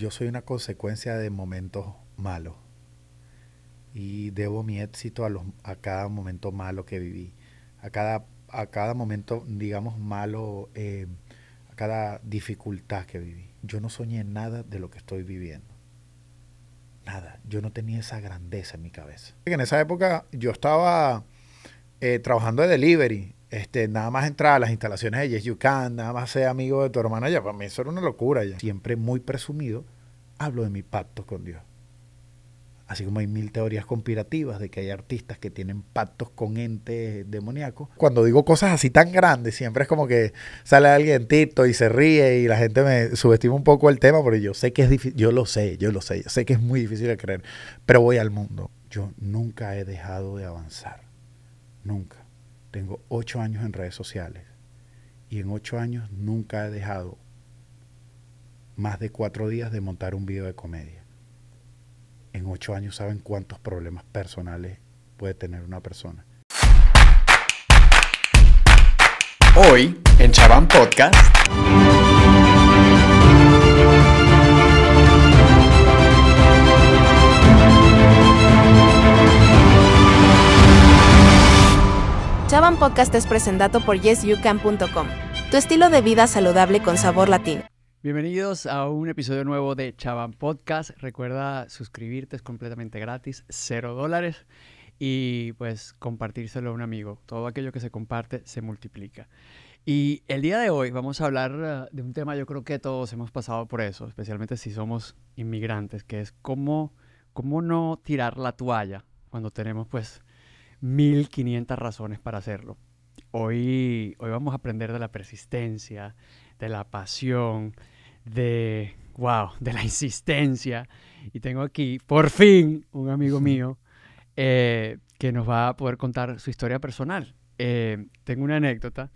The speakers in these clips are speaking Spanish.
yo soy una consecuencia de momentos malos y debo mi éxito a, los, a cada momento malo que viví, a cada, a cada momento, digamos, malo, eh, a cada dificultad que viví. Yo no soñé nada de lo que estoy viviendo. Nada, yo no tenía esa grandeza en mi cabeza. En esa época yo estaba eh, trabajando de delivery este, nada más entrar a las instalaciones de Yes You Can, nada más ser amigo de tu hermana, ya para mí eso era una locura. Ya. Siempre muy presumido, hablo de mi pacto con Dios. Así como hay mil teorías conspirativas de que hay artistas que tienen pactos con entes demoníacos. Cuando digo cosas así tan grandes, siempre es como que sale alguien tito y se ríe y la gente me subestima un poco el tema, porque yo sé que es difícil, yo lo sé, yo lo sé, yo sé que es muy difícil de creer, pero voy al mundo. Yo nunca he dejado de avanzar, nunca tengo ocho años en redes sociales y en ocho años nunca he dejado más de cuatro días de montar un video de comedia. En ocho años saben cuántos problemas personales puede tener una persona. Hoy en Chaván Podcast. Podcast es presentado por yesyoucan.com, tu estilo de vida saludable con sabor latino. Bienvenidos a un episodio nuevo de Chaban Podcast. Recuerda suscribirte, es completamente gratis, cero dólares y pues compartírselo a un amigo. Todo aquello que se comparte se multiplica. Y el día de hoy vamos a hablar eh, de un tema, yo creo que todos hemos pasado por eso, especialmente si somos inmigrantes, que es cómo, cómo no tirar la toalla cuando tenemos pues 1500 razones para hacerlo. Hoy, hoy vamos a aprender de la persistencia, de la pasión, de, wow, de la insistencia. Y tengo aquí, por fin, un amigo mío eh, que nos va a poder contar su historia personal. Eh, tengo una anécdota.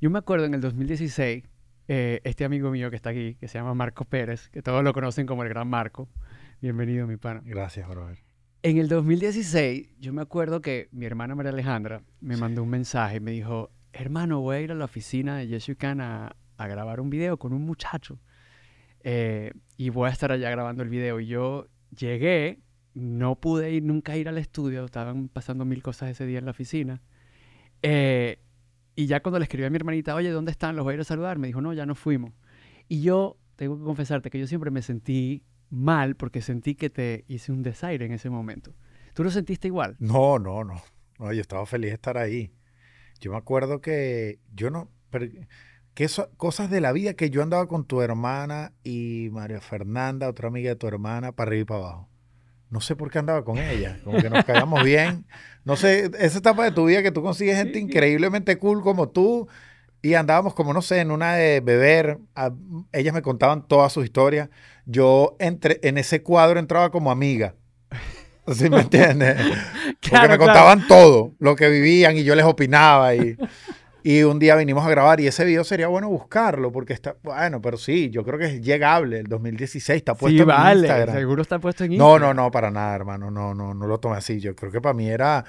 Yo me acuerdo en el 2016, eh, este amigo mío que está aquí, que se llama Marco Pérez, que todos lo conocen como el gran Marco. Bienvenido, mi pana. Gracias, brother. En el 2016, yo me acuerdo que mi hermana María Alejandra me mandó un mensaje y me dijo, hermano, voy a ir a la oficina de Jessica a, a grabar un video con un muchacho. Eh, y voy a estar allá grabando el video. Y yo llegué, no pude ir, nunca ir al estudio, estaban pasando mil cosas ese día en la oficina. Eh, y ya cuando le escribí a mi hermanita, oye, ¿dónde están? Los voy a ir a saludar. Me dijo, no, ya no fuimos. Y yo tengo que confesarte que yo siempre me sentí mal porque sentí que te hice un desaire en ese momento. ¿Tú lo sentiste igual? No, no, no. yo estaba feliz de estar ahí. Yo me acuerdo que yo no... que eso, cosas de la vida que yo andaba con tu hermana y María Fernanda, otra amiga de tu hermana, para arriba y para abajo. No sé por qué andaba con ella, como que nos caíamos bien. No sé, esa etapa de tu vida que tú consigues gente increíblemente cool como tú y andábamos como, no sé, en una de beber. ellas me contaban todas sus historias. Yo entre, en ese cuadro entraba como amiga. ¿Sí me entiendes? Porque me contaban todo, lo que vivían y yo les opinaba. Y, y un día vinimos a grabar y ese video sería bueno buscarlo porque está, bueno, pero sí, yo creo que es llegable, el 2016 está puesto sí, en vale, Instagram. seguro está puesto en Instagram. No, no, no, para nada, hermano, no, no, no lo tomé así. Yo creo que para mí era,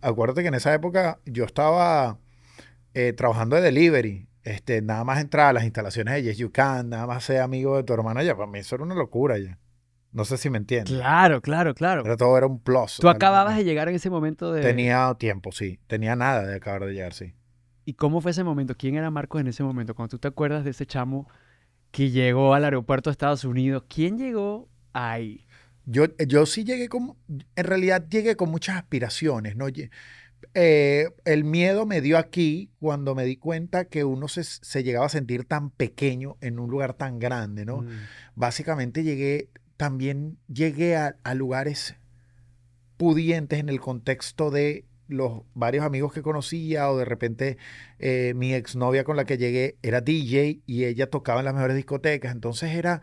acuérdate que en esa época yo estaba eh, trabajando de delivery, este, nada más entrar a las instalaciones de Yes You Can, nada más ser amigo de tu hermana, ya para mí eso era una locura ya. No sé si me entiendes. Claro, claro, claro. Pero todo era un plus. Tú acababas de llegar en ese momento de... Tenía tiempo, sí. Tenía nada de acabar de llegar, sí. ¿Y cómo fue ese momento? ¿Quién era Marcos en ese momento? Cuando tú te acuerdas de ese chamo que llegó al aeropuerto de Estados Unidos, ¿quién llegó ahí? Yo, eh, yo sí llegué con... En realidad llegué con muchas aspiraciones, ¿no? Eh, el miedo me dio aquí cuando me di cuenta que uno se, llegaba a sentir tan pequeño en un lugar tan grande, ¿no? Mm. Básicamente llegué, también llegué a, lugares pudientes en el contexto de los varios amigos que conocía o de repente eh, mi exnovia con la que llegué era DJ y ella tocaba en las mejores discotecas. Entonces era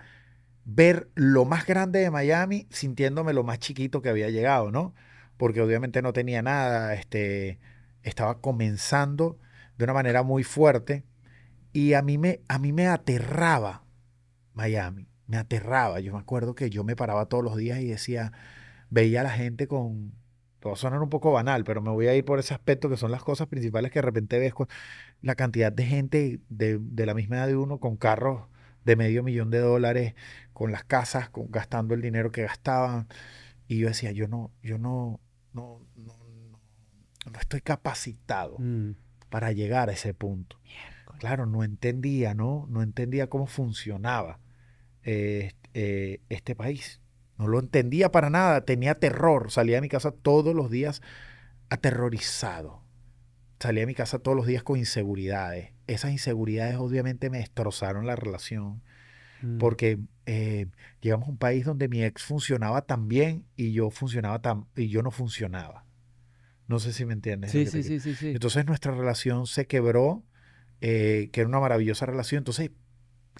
ver lo más grande de Miami sintiéndome lo más chiquito que había llegado, ¿no? porque obviamente no tenía nada, este, estaba comenzando de una manera muy fuerte y a mí me, a mí me aterraba Miami, me aterraba. Yo me acuerdo que yo me paraba todos los días y decía, veía a la gente con, todo sonar un poco banal, pero me voy a ir por ese aspecto que son las cosas principales que de repente ves con la cantidad de gente de, la misma edad de uno con carros de medio millón de dólares, con las casas, con, gastando el dinero que gastaban. Y yo decía, yo no, yo no, no, no, no, no estoy capacitado mm. para llegar a ese punto. Claro, no entendía, ¿no? No entendía cómo funcionaba este, eh, este país. No lo entendía para nada, tenía terror. Salía de mi casa todos los días aterrorizado. Salía de mi casa todos los días con inseguridades. Esas inseguridades obviamente me destrozaron la relación mm. porque eh, llegamos a un país donde mi ex funcionaba tan bien y yo funcionaba tan, y yo no funcionaba. No sé si me entiendes. Sí, sí, sí, Entonces nuestra relación se quebró, eh, que era una maravillosa relación. Entonces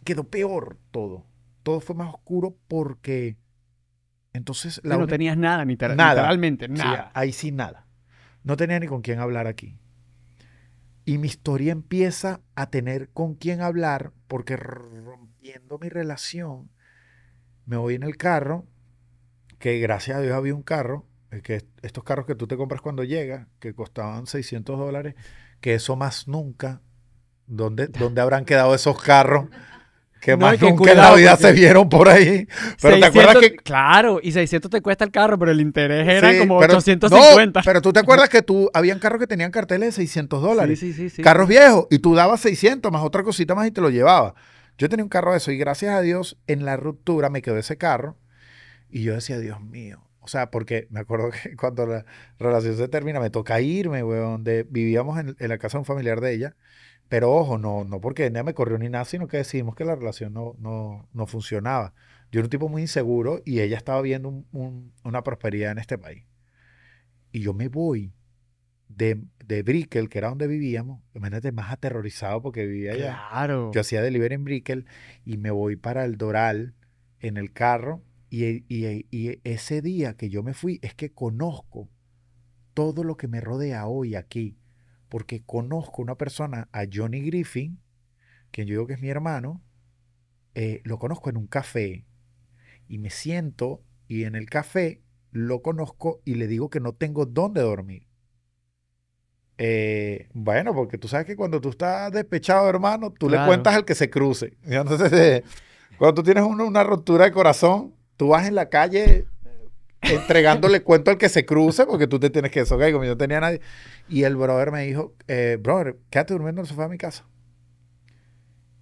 quedó peor todo. Todo fue más oscuro porque entonces... La no tenías nada, ni nada. realmente nada. ahí sí nada. No tenía ni con quién hablar aquí. Y mi historia empieza a tener con quién hablar porque rompiendo mi relación, me voy en el carro, que gracias a Dios había un carro, eh, que estos carros que tú te compras cuando llegas, que costaban 600 dólares, que eso más nunca, ¿dónde, dónde habrán quedado esos carros? Que más nunca en la vida se vieron por ahí. Pero te acuerdas que. Claro, y 600 te cuesta el carro, pero el interés era como 850. pero tú te acuerdas que tú. Habían carros que tenían carteles de 600 dólares. Carros viejos. Y tú dabas 600 más otra cosita más y te lo llevabas. Yo tenía un carro de eso y gracias a Dios en la ruptura me quedó ese carro y yo decía, Dios mío. O sea, porque me acuerdo que cuando la relación se termina me toca irme, güey. Donde vivíamos en, la casa de un familiar de ella. Pero ojo, no, no porque ella me corrió ni nada, sino que decidimos que la relación no, no, funcionaba. Yo era un tipo muy inseguro y ella estaba viendo una prosperidad en este país. Y yo me voy de de Brickell, que era donde vivíamos, imagínate, más aterrorizado porque vivía allá. Claro. Yo hacía delivery en Brickell y me voy para el Doral en el carro. Y, y, ese día que yo me fui es que conozco todo lo que me rodea hoy aquí, porque conozco una persona, a Johnny Griffin, quien yo digo que es mi hermano, eh, lo conozco en un café y me siento y en el café lo conozco y le digo que no tengo dónde dormir. Eh, bueno, porque tú sabes que cuando tú estás despechado, hermano, tú le cuentas al que se cruce. entonces, eh, cuando tú tienes una, una de corazón, tú vas en la calle eh, entregándole cuento al que se cruce, porque tú te tienes que eso, yo tenía nadie. Y el brother me dijo, brother, quédate durmiendo en el sofá de mi casa.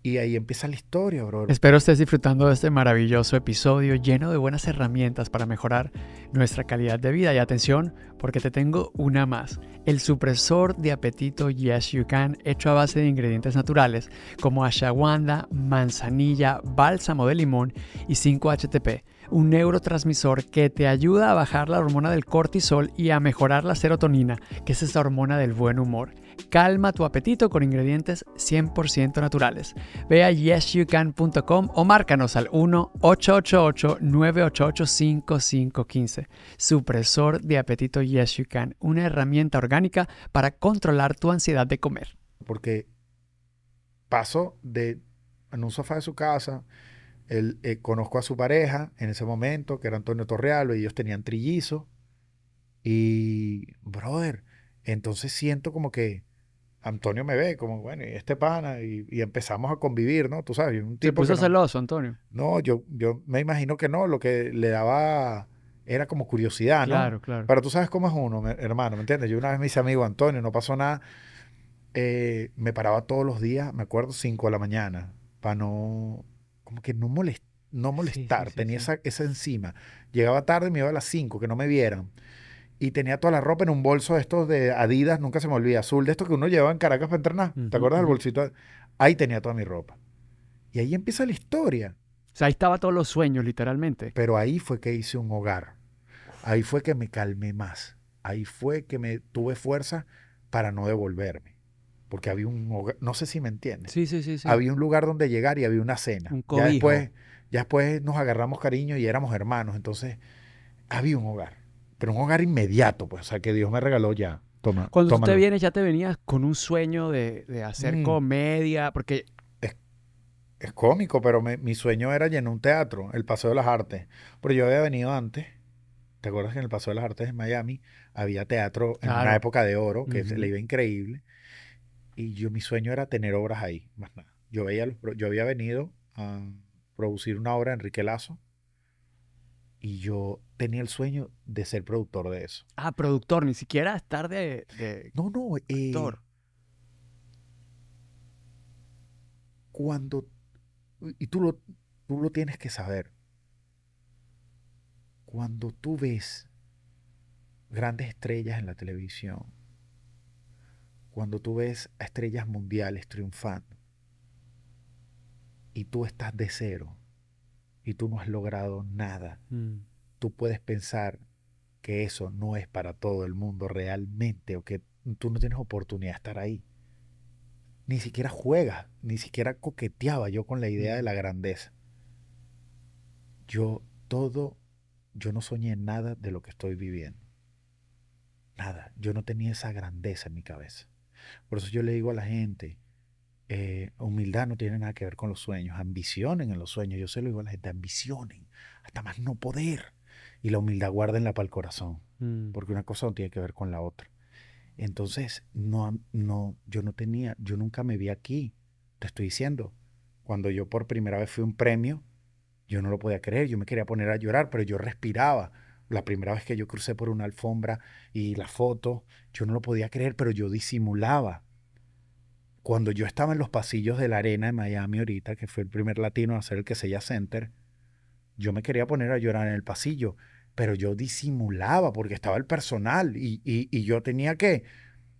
Y ahí empieza la historia, bro. Espero estés disfrutando de este maravilloso episodio lleno de buenas herramientas para mejorar nuestra calidad de vida. Y atención, porque te tengo una más. El supresor de apetito Yes You Can, hecho a base de ingredientes naturales como ashwagandha, manzanilla, bálsamo de limón y 5-HTP un neurotransmisor que te ayuda a bajar la hormona del cortisol y a mejorar la serotonina, que es esa hormona del buen humor calma tu apetito con ingredientes 100% naturales. Ve a yesyoucan.com o márcanos al 1-888-988-5515. Supresor de apetito Yes una herramienta orgánica para controlar tu ansiedad de comer. Porque paso de en un sofá de su casa, él, eh, conozco a su pareja en ese momento, que era Antonio Torrealo, y ellos tenían trillizo. Y, brother, entonces siento como que Antonio me ve como, bueno, y este pana, y, empezamos a convivir, ¿no? Tú sabes, un tipo. ¿Te puso celoso, Antonio? No, yo, yo me imagino que no, lo que le daba era como curiosidad, ¿no? Claro, claro. Pero tú sabes cómo es uno, hermano, ¿me entiendes? Yo una vez me hice amigo Antonio, no pasó nada. Eh, me paraba todos los días, me acuerdo, 5 de la mañana, para no, como que no, no molestar, tenía Esa, esa encima. Llegaba tarde y me iba a las 5, que no me vieran y tenía toda la ropa en un bolso de estos de Adidas, nunca se me olvida, azul, de estos que uno llevaba en Caracas para entrenar. ¿Te acuerdas del bolsito? Ahí tenía toda mi ropa. Y ahí empieza la historia. O sea, ahí estaba todos los sueños, literalmente. Pero ahí fue que hice un hogar. Ahí fue que me calmé más. Ahí fue que me tuve fuerza para no devolverme. Porque había un hogar, no sé si me entiendes. Sí, sí, sí, sí. Había un lugar donde llegar y había una cena. Un cobijo. Ya después, ya después nos agarramos cariño y éramos hermanos. Entonces, había un hogar pero un hogar inmediato, pues, o sea, que Dios me regaló ya. Toma, Cuando usted viene, ya te venías con un sueño de, hacer mm. comedia, porque... Es, cómico, pero mi sueño era llenar un teatro, el Paseo de las Artes. Pero yo había venido antes, ¿te acuerdas que en el Paseo de las Artes en Miami había teatro en una época de oro, que se le iba increíble? Y yo, mi sueño era tener obras ahí, más nada. Yo, veía los, yo había venido a producir una obra de Enrique Lazo, y yo tenía el sueño de ser productor de eso. Ah, productor, ni siquiera estar de... no, no, eh, cuando... Y tú lo, tú lo tienes que saber. Cuando tú ves grandes estrellas en la televisión, cuando tú ves a estrellas mundiales triunfando, y tú estás de cero, y tú no has logrado nada, mm. tú puedes pensar que eso no es para todo el mundo realmente o que tú no tienes oportunidad de estar ahí. Ni siquiera juega ni siquiera coqueteaba yo con la idea de mm. la grandeza. Yo todo, yo no soñé nada de lo que estoy viviendo. Nada, yo no tenía esa grandeza en mi cabeza. Por eso yo le digo a la gente, eh, humildad no tiene nada que ver con los sueños. Ambicionen en los sueños. Yo se lo digo a la gente, ambicionen. Hasta más no poder. Y la humildad guárdenla para el corazón. Mm. Porque una cosa no tiene que ver con la otra. Entonces, no, no, yo no tenía, yo nunca me vi aquí. Te estoy diciendo, cuando yo por primera vez fui un premio, yo no lo podía creer, yo me quería poner a llorar, pero yo respiraba. La primera vez que yo crucé por una alfombra y la foto, yo no lo podía creer, pero yo disimulaba cuando yo estaba en los pasillos de la arena de Miami ahorita, que fue el primer latino a hacer el que sella Center, yo me quería poner a llorar en el pasillo, pero yo disimulaba porque estaba el personal y, yo tenía que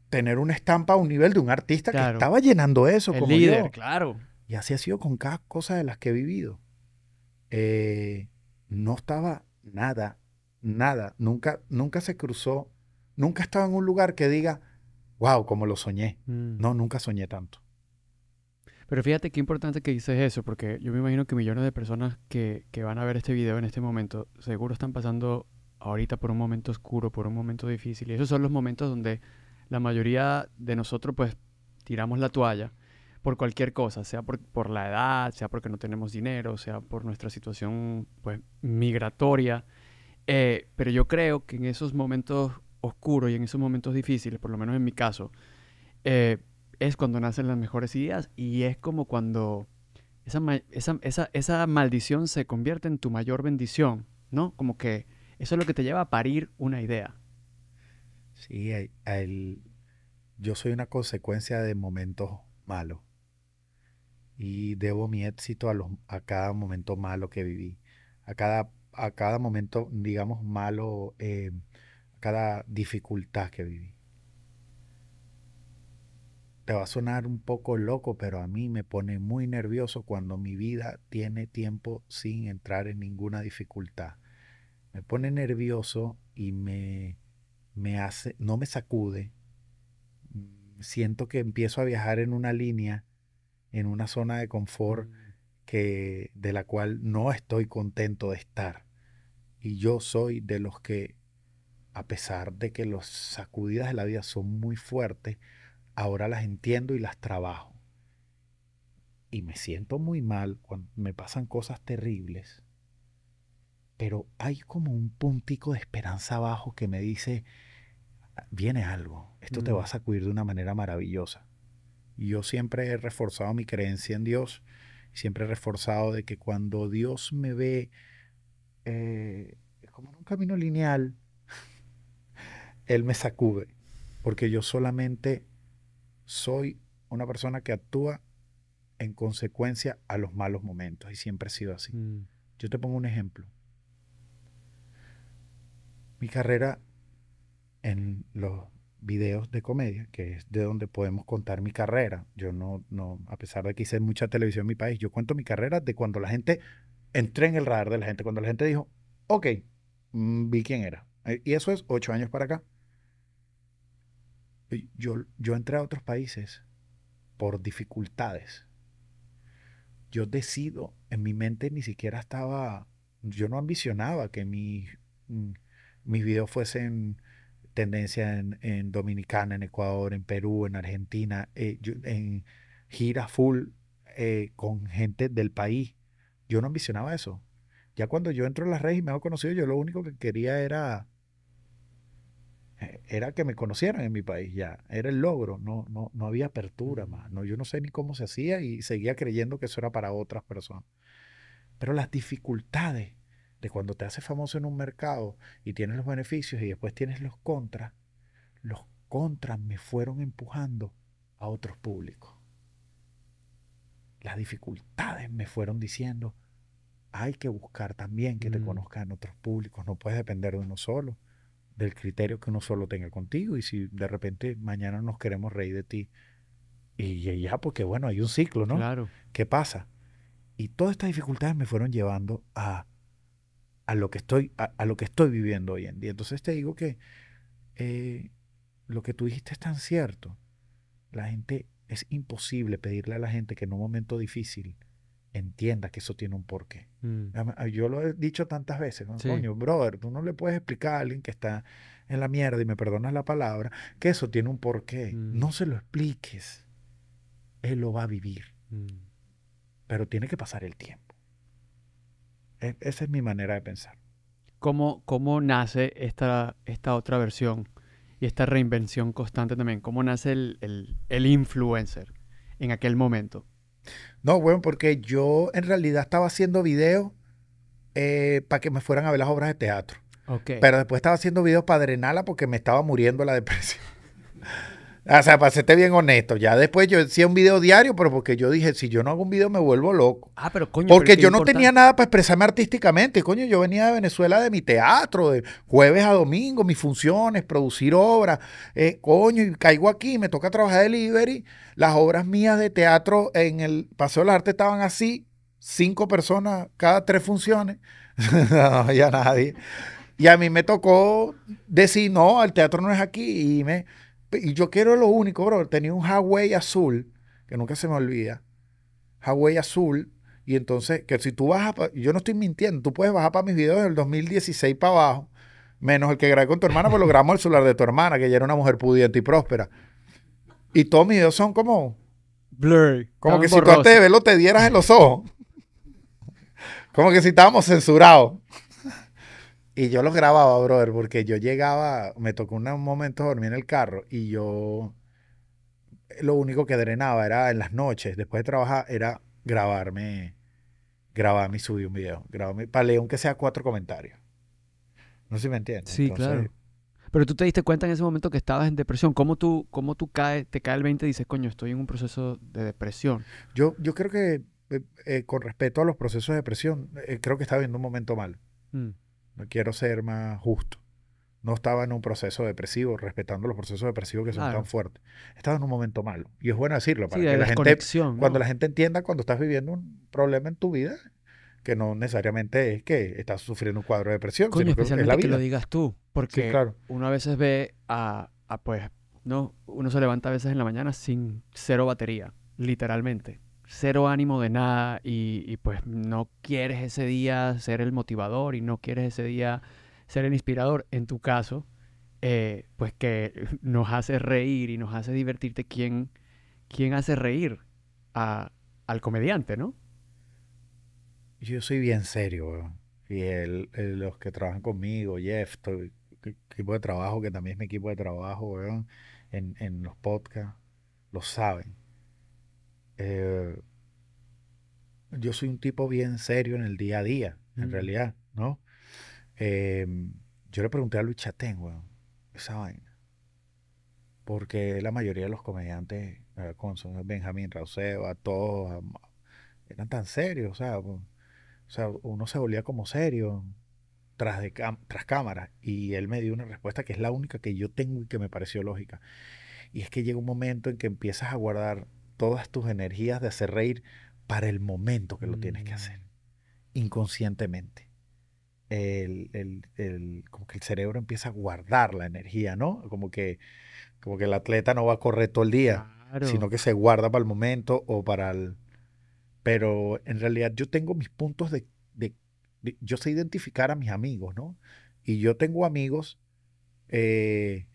tener una estampa a un nivel de un artista que estaba llenando eso como líder, claro. Y así ha sido con cada cosa de las que he vivido. Eh, no estaba nada, nada, nunca, nunca se cruzó, nunca estaba en un lugar que diga, wow, como lo soñé. Mm. No, nunca soñé tanto. Pero fíjate qué importante que dices eso, porque yo me imagino que millones de personas que, que van a ver este video en este momento seguro están pasando ahorita por un momento oscuro, por un momento difícil. Y esos son los momentos donde la mayoría de nosotros pues tiramos la toalla por cualquier cosa, sea por, por la edad, sea porque no tenemos dinero, sea por nuestra situación pues migratoria. Eh, pero yo creo que en esos momentos oscuro y en esos momentos difíciles, por lo menos en mi caso, eh, es cuando nacen las mejores ideas y es como cuando esa, esa, maldición se convierte en tu mayor bendición, ¿no? Como que eso es lo que te lleva a parir una idea. Sí, yo soy una consecuencia de momentos malos y debo mi éxito a, a cada momento malo que viví, a cada, a cada momento, digamos, malo. Eh, cada dificultad que viví. Te va a sonar un poco loco, pero a mí me pone muy nervioso cuando mi vida tiene tiempo sin entrar en ninguna dificultad. Me pone nervioso y me, me hace, no me sacude. Siento que empiezo a viajar en una línea, en una zona de confort mm. que, de la cual no estoy contento de estar. Y yo soy de los que a pesar de que las sacudidas de la vida son muy fuertes, ahora las entiendo y las trabajo. Y me siento muy mal cuando me pasan cosas terribles, pero hay como un puntico de esperanza abajo que me dice, viene algo, esto te va a mm. sacudir de una manera maravillosa. yo siempre he reforzado mi creencia en Dios, siempre he reforzado de que cuando Dios me ve eh, como en un camino lineal, él me sacude, porque yo solamente soy una persona que actúa en consecuencia a los malos momentos y siempre he sido así. Mm. Yo te pongo un ejemplo. Mi carrera en los videos de comedia, que es de donde podemos contar mi carrera. Yo no, no, a pesar de que hice mucha televisión en mi país, yo cuento mi carrera de cuando la gente entré en el radar de la gente, cuando la gente dijo, ok, mm, vi quién era. Eh, y eso es ocho años para acá. Yo, yo entré a otros países por dificultades. Yo decido, en mi mente ni siquiera estaba, yo no ambicionaba que mi, mm, mis videos fuesen tendencia en, Dominicana, en Ecuador, en Perú, en Argentina, eh, en gira full eh, con gente del país. Yo no ambicionaba eso. Ya cuando yo entro en las redes y me hago conocido, yo lo único que quería era eh, era que me conocieran en mi país ya, era el logro, no, no, no había apertura mm. más, no, yo no sé ni cómo se hacía y seguía creyendo que eso era para otras personas. Pero las dificultades de cuando te haces famoso en un mercado y tienes los beneficios y después tienes los contras, los contras me fueron empujando a otros públicos. Las dificultades me fueron diciendo, hay que buscar también que te mm. conozcan otros públicos, no puedes depender de uno solo del criterio que uno solo tenga contigo y si de repente mañana nos queremos reír de ti y ya porque bueno, hay un ciclo, ¿no? Claro. ¿Qué pasa? Y todas estas dificultades me fueron llevando a, a lo, que estoy, a, lo que estoy viviendo hoy en día. Entonces te digo que eh, lo que tú dijiste es tan cierto. La gente, es imposible pedirle a la gente que en un momento difícil entienda que eso tiene un porqué. Mm. Ah, yo lo he dicho tantas veces, coño, brother, tú no le puedes explicar a alguien que está en la mierda, y me perdonas la palabra, que eso tiene un porqué. Mm. No se lo expliques. Él lo va a vivir. Mm. Pero tiene que pasar el tiempo. E, esa es mi manera de pensar. ¿Cómo, cómo nace esta, esta otra versión y esta reinvención constante también? ¿Cómo nace el, el influencer en aquel momento? No, bueno, porque yo en realidad estaba haciendo videos eh, para que me fueran a ver las obras de teatro. Pero después estaba haciendo videos para drenarla porque me estaba muriendo la depresión. O sea, para serte bien honesto, ya después yo hacía un video diario, pero porque yo dije, si yo no hago un video me vuelvo loco. Ah, pero coño. Porque yo no tenía nada para expresarme artísticamente. Coño, yo venía de Venezuela de mi teatro, de jueves a domingo, mis funciones, producir obras. Eh, coño, y caigo aquí, me toca trabajar de delivery. Las obras mías de teatro en el Paseo de las Artes estaban así, cinco personas cada tres funciones. no, ya nadie. Y a mí me tocó decir, no, el teatro no es aquí. Y me y yo quiero lo único, bro. Tenía un Huawei azul, que nunca se me olvida. Huawei azul. Y entonces, que si tú bajas, yo no estoy mintiendo, tú puedes bajar para mis videos del 2016 para abajo, menos el que grabé con tu hermana, pues lo grabamos el celular de tu hermana, que ella era una mujer pudiente y próspera. Y todos mis videos son como. blurry Como que si tú antes de verlo te dieras en los ojos. como que si estábamos censurados. Y yo los grababa, brother, porque yo llegaba, me tocó un momento dormir en el carro y yo eh, lo único que drenaba era en las noches, después de trabajar, era grabarme, grabarme y subir un video, grabarme, para leer aunque sea cuatro comentarios. No sé si me entiendes. Sí, claro. Pero tú te diste cuenta en ese momento que estabas en depresión. ¿Cómo tú, cómo tú caes te cae el 20 y dices, coño, estoy en un proceso de depresión? Yo, yo creo que eh, eh, con respecto a los procesos de depresión, creo que estaba viendo un momento mal. Mm no quiero ser más justo. No estaba en un proceso depresivo, respetando los procesos depresivos que son tan fuertes. Estaba en un momento malo. Y es bueno decirlo para que la gente, cuando la gente entienda cuando estás viviendo un problema en tu vida, que no necesariamente es que estás sufriendo un cuadro de depresión. sino que, es la vida. que lo digas tú, porque claro. uno a veces ve a, a, pues, no, uno se levanta a veces en la mañana sin cero batería, literalmente cero ánimo de nada y, pues no quieres ese día ser el motivador y no quieres ese día ser el inspirador, en tu caso, eh, pues que nos hace reír y nos hace divertirte, ¿quién, quién hace reír a, al comediante, no? Yo soy bien serio, Y el, los que trabajan conmigo, Jeff, equipo de trabajo, que también es mi equipo de trabajo, en, en los podcasts, lo saben eh, yo soy un tipo bien serio en el día a día, en realidad, ¿no? Em, yo le pregunté a Luis Chatén, esa vaina. Porque la mayoría de los comediantes, con Benjamín Rauseo, a todos, eran tan serios, o sea, uno se volvía como serio tras, de tras cámara. Y él me dio una respuesta que es la única que yo tengo y que me pareció lógica. Y es que llega un momento en que empiezas a guardar todas tus energías de hacer reír para el momento que lo tienes que hacer, mm. inconscientemente. como que el cerebro empieza a guardar la energía, ¿no? Como que, como que el atleta no va a correr todo el día, sino que se guarda para el momento o para el... Pero en realidad yo tengo mis puntos de, Yo sé identificar a mis amigos, ¿no? Y yo tengo amigos eh,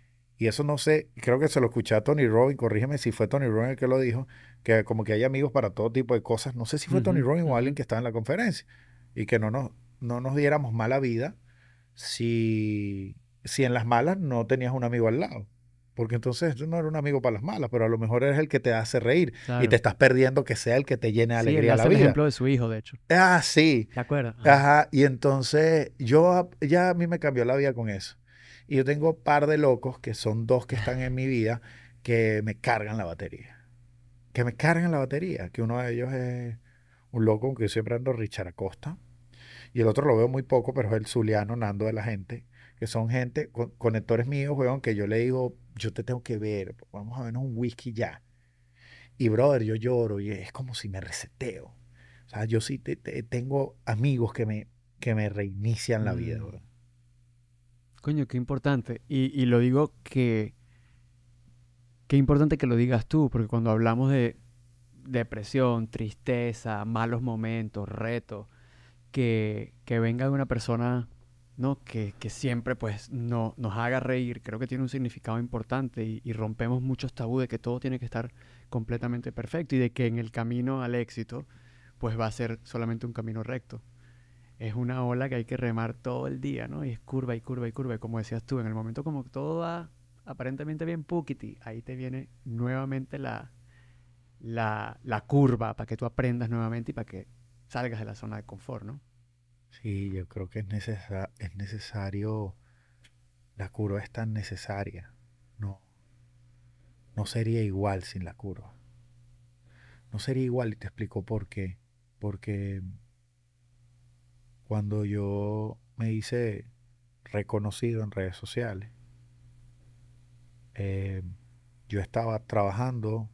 y eso no sé, creo que se lo escuché a Tony Robbins, corrígeme si fue Tony Robbins el que lo dijo, que como que hay amigos para todo tipo de cosas. No sé si fue Tony Robbins o alguien que estaba en la conferencia. Y que no nos, no nos diéramos mala vida si, si en las malas no tenías un amigo al lado. Porque entonces no era un amigo para las malas, pero a lo mejor eres el que te hace reír y te estás perdiendo que sea el que te llene alegría sí, el ejemplo de su hijo, de hecho. Ah, sí. De acuerdo. Ajá. Y entonces yo ya a mí me cambió la vida con eso. Y yo tengo un par de locos, que son dos que están en mi vida, que me cargan la batería. Que me cargan la batería. Que uno de ellos es un loco, que yo siempre ando Richard Acosta. Y el otro lo veo muy poco, pero es el Zuliano Nando de la gente, que son gente, conectores míos, weón, que yo le digo, yo te tengo que ver, vamos a vernos un whisky ya. Y brother, yo lloro y es como si me reseteo. O sea, yo sí tengo amigos que me, que me reinician la vida, mm. weón. Coño, qué importante. Y, y lo digo que... Qué importante que lo digas tú, porque cuando hablamos de depresión, tristeza, malos momentos, retos, que, venga de una persona ¿no? Que, siempre pues no, nos haga reír, creo que tiene un significado importante y, rompemos muchos tabúes de que todo tiene que estar completamente perfecto y de que en el camino al éxito pues va a ser solamente un camino recto es una ola que hay que remar todo el día, ¿no? Y es curva y curva y curva. Y como decías tú, en el momento como todo va aparentemente bien pukiti, ahí te viene nuevamente la, la, curva para que tú aprendas nuevamente y para que salgas de la zona de confort, ¿no? Sí, yo creo que es, es necesario, la curva es tan necesaria, no, no sería igual sin la curva, no sería igual y te explico por qué, porque cuando yo me hice reconocido en redes sociales, eh, yo estaba trabajando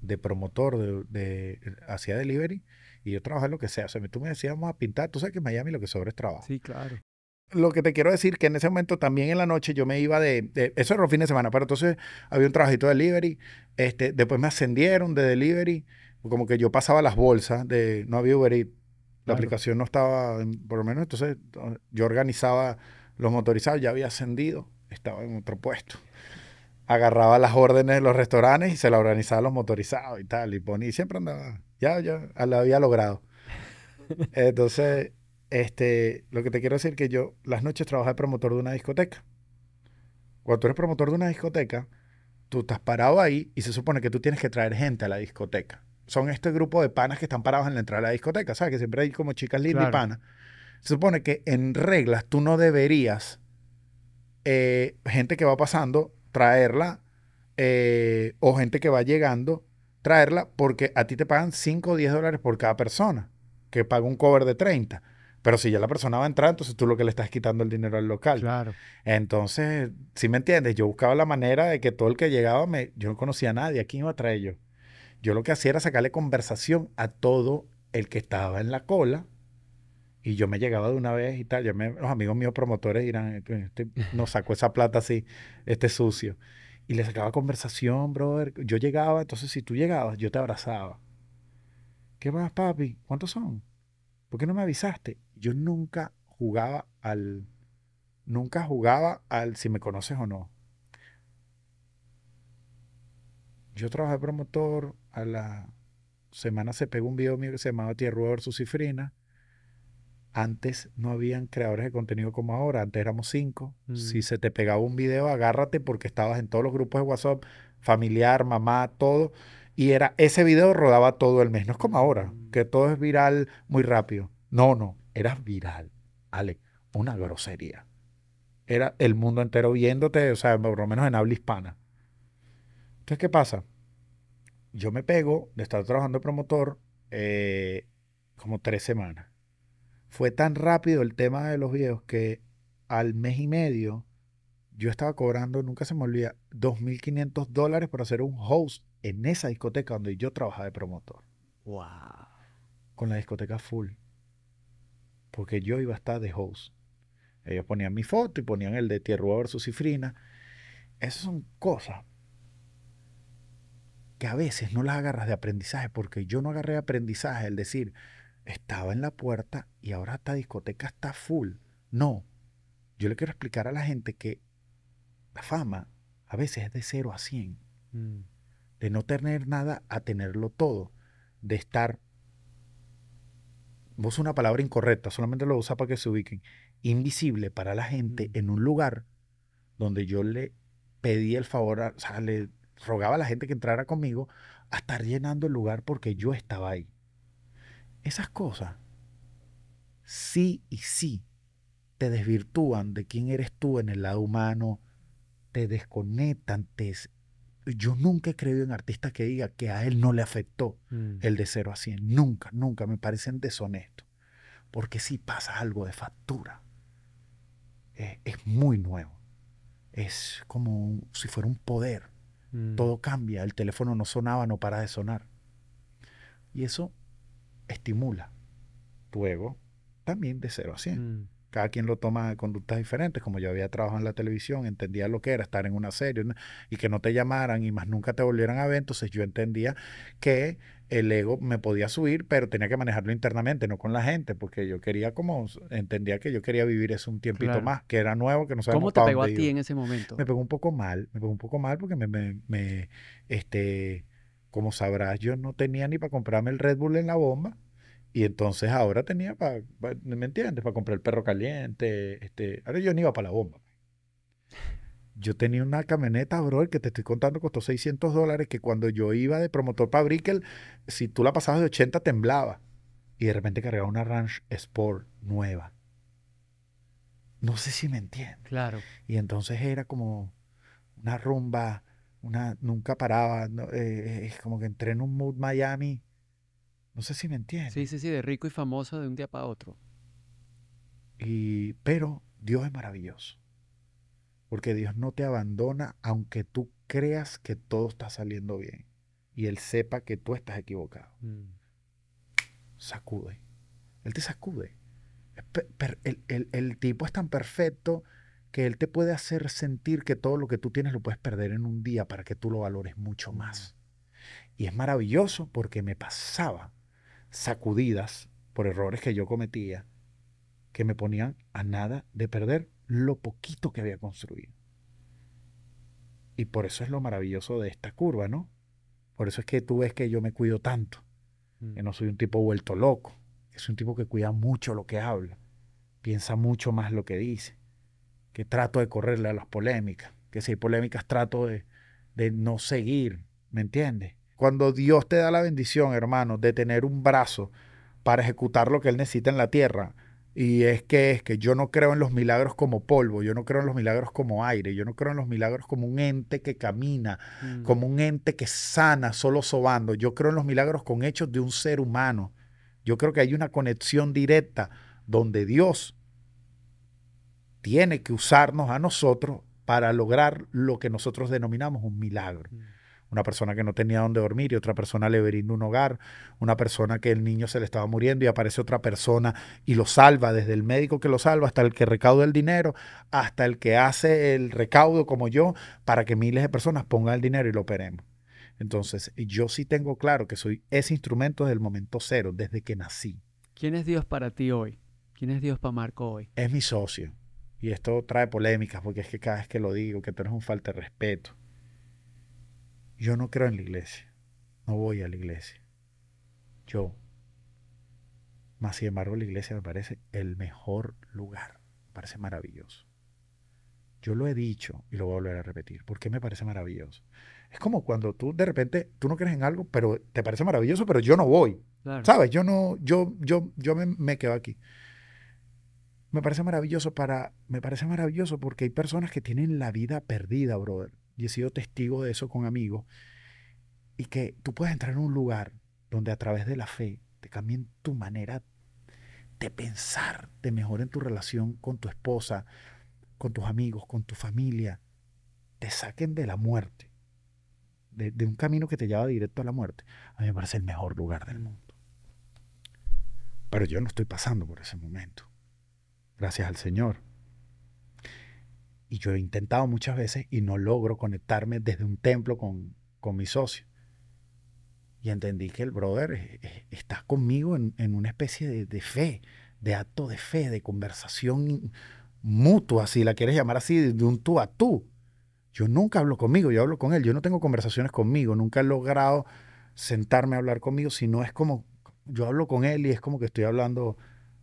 de promotor de, delivery y yo trabajé en lo que sea. O sea, tú me decías, vamos a pintar, tú sabes que en Miami lo que sobra es trabajo. Sí, claro. Lo que te quiero decir que en ese momento también en la noche yo me iba de, eso era los fin de semana, pero entonces había un trabajito de delivery, este, después me ascendieron de delivery, como que yo pasaba las bolsas de, no había Uber la aplicación no estaba, por lo menos, entonces yo organizaba los motorizados, ya había ascendido, estaba en otro puesto. Agarraba las órdenes de los restaurantes y se las organizaba a los motorizados y tal, y ponía, y siempre andaba, ya, ya, la había logrado. Entonces, este, lo que te quiero decir que yo las noches trabajé promotor de una discoteca. Cuando tú eres promotor de una discoteca, tú estás parado ahí y se supone que tú tienes que traer gente a la discoteca son este grupo de panas que están parados en la entrada de la discoteca, ¿sabes? Que siempre hay como chicas lindas y panas. Se supone que en reglas tú no deberías eh, gente que va pasando traerla eh, o gente que va llegando traerla porque a ti te pagan 5 o 10 dólares por cada persona que paga un cover de 30. Pero si ya la persona va a entrar, entonces tú lo que le estás quitando el dinero al local. Claro. Entonces, si ¿sí me entiendes, yo buscaba la manera de que todo el que llegaba, me, yo no conocía a nadie. ¿A quién iba a traer yo? Yo lo que hacía era sacarle conversación a todo el que estaba en la cola y yo me llegaba de una vez y tal. los amigos míos promotores dirán, este, este nos sacó esa plata así, este sucio. Y le sacaba conversación, brother. Yo llegaba, entonces si tú llegabas, yo te abrazaba. ¿Qué más, papi? ¿Cuántos son? ¿Por qué no me avisaste? Yo nunca jugaba al. Nunca jugaba al si me conoces o no. Yo trabajé promotor a la semana se pegó un video mío que se llamaba Tierra versus Cifrina. Antes no habían creadores de contenido como ahora, antes éramos cinco. Si mm. se te pegaba un video, agárrate porque estabas en todos los grupos de WhatsApp, familiar, mamá, todo. Y era ese video rodaba todo el mes. No es como ahora, mm. que todo es viral muy rápido. No, no, era viral, Ale. Una grosería. Era el mundo entero viéndote, o sea, por lo menos en habla hispana. Entonces, ¿qué pasa? yo me pego de estar trabajando de promotor eh, como tres semanas. Fue tan rápido el tema de los videos que al mes y medio yo estaba cobrando, nunca se me olvida, 2.500 dólares por hacer un host en esa discoteca donde yo trabajaba de promotor. ¡Wow! Con la discoteca full. Porque yo iba a estar de host. Ellos ponían mi foto y ponían el de Tierrua versus Cifrina. Esas son cosas que a veces no las agarras de aprendizaje, porque yo no agarré aprendizaje el decir, estaba en la puerta y ahora esta discoteca está full. No, yo le quiero explicar a la gente que la fama a veces es de 0 a 100, mm. de no tener nada a tenerlo todo, de estar, vos una palabra incorrecta, solamente lo usa para que se ubiquen, invisible para la gente mm. en un lugar donde yo le pedí el favor, a, o sea, le, rogaba a la gente que entrara conmigo a estar llenando el lugar porque yo estaba ahí. Esas cosas sí y sí te desvirtúan de quién eres tú en el lado humano, te desconectan, te... Yo nunca he creído en artistas que diga que a él no le afectó mm. el de 0 a 100. Nunca, nunca. Me parecen deshonestos. Porque si pasa algo de factura, es muy nuevo. Es como si fuera un poder Mm. Todo cambia, el teléfono no sonaba, no para de sonar. Y eso estimula tu ego también de 0 a 100. Cada quien lo toma de conductas diferentes. Como yo había trabajado en la televisión, entendía lo que era estar en una serie y que no te llamaran y más nunca te volvieran a ver. Entonces yo entendía que el ego me podía subir, pero tenía que manejarlo internamente, no con la gente, porque yo quería como, entendía que yo quería vivir eso un tiempito más, que era nuevo, que no sabía ¿Cómo te pegó a ti en ese momento? Me pegó un poco mal, me pegó un poco mal porque me, me este, como sabrás, yo no tenía ni para comprarme el Red Bull en la bomba. Y entonces ahora tenía para, ¿me entiendes? Para comprar el perro caliente. Este, ahora yo no iba para la bomba. Yo tenía una camioneta, bro, que te estoy contando costó 600 dólares, que cuando yo iba de promotor para Brickell, si tú la pasabas de 80 temblaba. Y de repente cargaba una Ranch Sport nueva. No sé si me entiendes. Claro. Y entonces era como una rumba, una, nunca paraba. Eh, es como que entré en un mood Miami no sé si me entiendes. Sí, sí, sí, de rico y famoso de un día para otro. Y, pero Dios es maravilloso. Porque Dios no te abandona aunque tú creas que todo está saliendo bien y Él sepa que tú estás equivocado. Mm. Sacude. Él te sacude. el, el, tipo es tan perfecto que Él te puede hacer sentir que todo lo que tú tienes lo puedes perder en un día para que tú lo valores mucho mm. más. Y es maravilloso porque me pasaba sacudidas por errores que yo cometía que me ponían a nada de perder lo poquito que había construido. Y por eso es lo maravilloso de esta curva, ¿no? Por eso es que tú ves que yo me cuido tanto, que mm. no soy un tipo vuelto loco, es un tipo que cuida mucho lo que habla, piensa mucho más lo que dice, que trato de correrle a las polémicas, que si hay polémicas trato de, de no seguir, ¿me entiendes? Cuando Dios te da la bendición, hermano, de tener un brazo para ejecutar lo que Él necesita en la tierra, y es que es que yo no creo en los milagros como polvo, yo no creo en los milagros como aire, yo no creo en los milagros como un ente que camina, mm. como un ente que sana solo sobando. Yo creo en los milagros con hechos de un ser humano. Yo creo que hay una conexión directa donde Dios tiene que usarnos a nosotros para lograr lo que nosotros denominamos un milagro. Mm una persona que no tenía dónde dormir y otra persona le brinda un hogar, una persona que el niño se le estaba muriendo y aparece otra persona y lo salva, desde el médico que lo salva hasta el que recauda el dinero, hasta el que hace el recaudo como yo, para que miles de personas pongan el dinero y lo operemos. Entonces, yo sí tengo claro que soy ese instrumento desde el momento cero, desde que nací. ¿Quién es Dios para ti hoy? ¿Quién es Dios para Marco hoy? Es mi socio. Y esto trae polémicas porque es que cada vez que lo digo, que tú un falta de respeto yo no creo en la iglesia, no voy a la iglesia. Yo. Más sin embargo, la iglesia me parece el mejor lugar, me parece maravilloso. Yo lo he dicho y lo voy a volver a repetir, porque me parece maravilloso. Es como cuando tú de repente, tú no crees en algo, pero te parece maravilloso, pero yo no voy. ¿Sabes? Yo no, yo, yo, yo me, me quedo aquí me parece maravilloso para me parece maravilloso porque hay personas que tienen la vida perdida, brother y he sido testigo de eso con amigos, y que tú puedes entrar en un lugar donde a través de la fe te cambien tu manera de pensar, te mejoren tu relación con tu esposa, con tus amigos, con tu familia, te saquen de la muerte, de, de, un camino que te lleva directo a la muerte, a mí me parece el mejor lugar del mm. mundo. Pero yo no estoy pasando por ese momento. Gracias al Señor. Y yo he intentado muchas veces y no logro conectarme desde un templo con, con mi socio. Y entendí que el brother eh, eh, está conmigo en, una especie de, de, fe, de acto de fe, de conversación mutua, si la quieres llamar así, de un tú a tú. Yo nunca hablo conmigo, yo hablo con él, yo no tengo conversaciones conmigo, nunca he logrado sentarme a hablar conmigo, sino es como, yo hablo con él y es como que estoy hablando,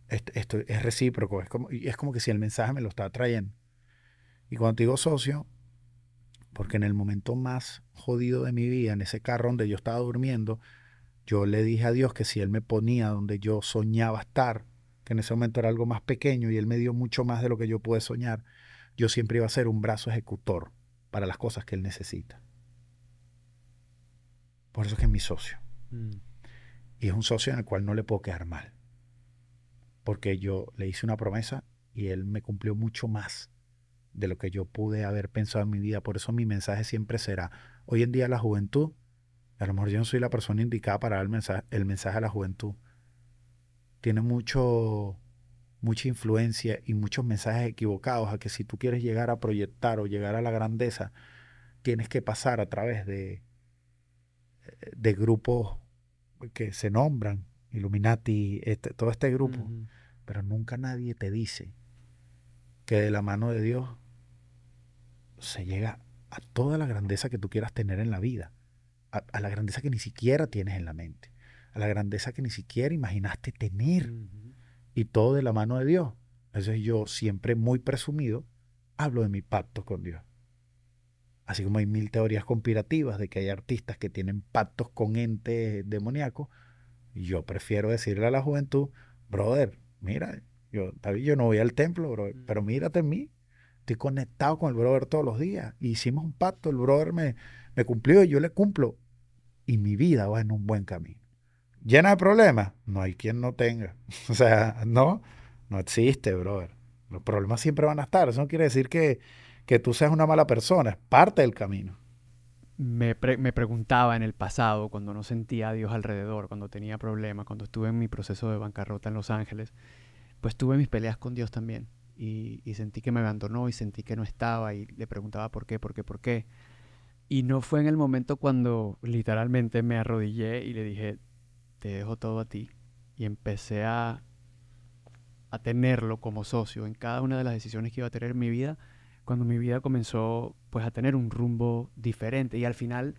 esto es recíproco, es como, y es como que si el mensaje me lo está trayendo. Y cuando digo socio, porque en el momento más jodido de mi vida, en ese carro donde yo estaba durmiendo, yo le dije a Dios que si Él me ponía donde yo soñaba estar, que en ese momento era algo más pequeño y Él me dio mucho más de lo que yo pude soñar, yo siempre iba a ser un brazo ejecutor para las cosas que Él necesita. Por eso es que es mi socio. Mm. Y es un socio en el cual no le puedo quedar mal. Porque yo le hice una promesa y Él me cumplió mucho más de lo que yo pude haber pensado en mi vida. Por eso mi mensaje siempre será, hoy en día la juventud, a lo mejor yo no soy la persona indicada para dar el mensaje, el mensaje a la juventud. Tiene mucho, mucha influencia y muchos mensajes equivocados a que si tú quieres llegar a proyectar o llegar a la grandeza, tienes que pasar a través de, de grupos que se nombran, Illuminati, este, todo este grupo, pero nunca nadie te dice que de la mano de Dios se llega a toda la grandeza que tú quieras tener en la vida, a, la grandeza que ni siquiera tienes en la mente, a la grandeza que ni siquiera imaginaste tener, y todo de la mano de Dios. Entonces yo siempre muy presumido hablo de mi pacto con Dios. Así como hay mil teorías conspirativas de que hay artistas que tienen pactos con entes demoníacos, yo prefiero decirle a la juventud, brother, mira, yo, yo no voy al templo, mm. pero mírate en mí, Estoy conectado con el brother todos los días. hicimos un pacto, el brother me, me cumplió y yo le cumplo. Y mi vida va en un buen camino. ¿Llena de problemas? No hay quien no tenga. O sea, no, no existe, brother. Los problemas siempre van a estar. Eso no quiere decir que, tú seas una mala persona. Es parte del camino. Me, me, preguntaba en el pasado, cuando no sentía a Dios alrededor, cuando tenía problemas, cuando estuve en mi proceso de bancarrota en Los Ángeles, pues tuve mis peleas con Dios también y, sentí que me abandonó y sentí que no estaba y le preguntaba por qué, por qué, por qué. Y no fue en el momento cuando literalmente me arrodillé y le dije, te dejo todo a ti. Y empecé a, a tenerlo como socio en cada una de las decisiones que iba a tener en mi vida, cuando mi vida comenzó pues a tener un rumbo diferente. Y al final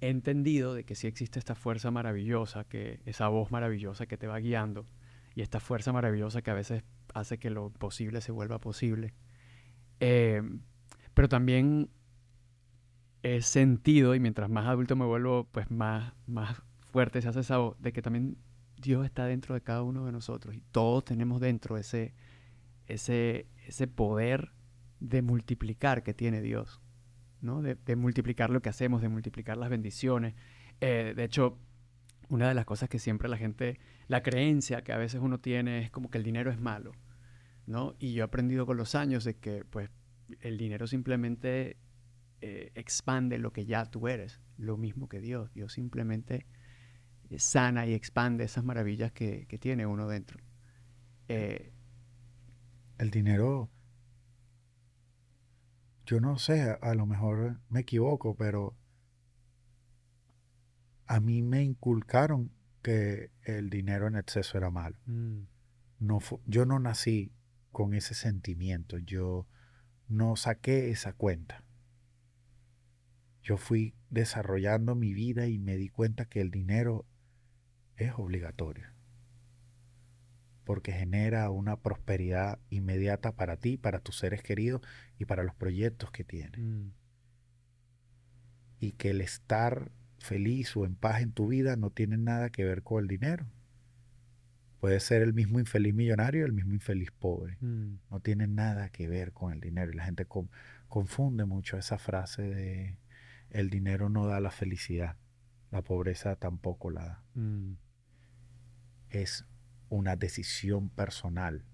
he entendido de que sí existe esta fuerza maravillosa, que esa voz maravillosa que te va guiando y esta fuerza maravillosa que a veces hace que lo posible se vuelva posible. Em, pero también he sentido, y mientras más adulto me vuelvo, pues más, más fuerte se hace esa voz, de que también Dios está dentro de cada uno de nosotros y todos tenemos dentro ese, ese, ese poder de multiplicar que tiene Dios, ¿no? De, multiplicar lo que hacemos, de multiplicar las bendiciones. Eh, de hecho, una de las cosas que siempre la gente, la creencia que a veces uno tiene es como que el dinero es malo, ¿no? Y yo he aprendido con los años de que, pues, el dinero simplemente eh, expande lo que ya tú eres, lo mismo que Dios. Dios simplemente eh, sana y expande esas maravillas que, tiene uno dentro. Eh, el dinero, yo no sé, a lo mejor me equivoco, pero a mí me inculcaron que el dinero en exceso era malo. Mm. No yo no nací con ese sentimiento, yo no saqué esa cuenta. Yo fui desarrollando mi vida y me di cuenta que el dinero es obligatorio, porque genera una prosperidad inmediata para ti, para tus seres queridos y para los proyectos que tienes. Mm. Y que el estar feliz o en paz en tu vida no tiene nada que ver con el dinero. Puede ser el mismo infeliz millonario, el mismo infeliz pobre. Mm. No tiene nada que ver con el dinero. Y la gente confunde mucho esa frase de el dinero no da la felicidad, la pobreza tampoco la da. Mm. Es una decisión personal,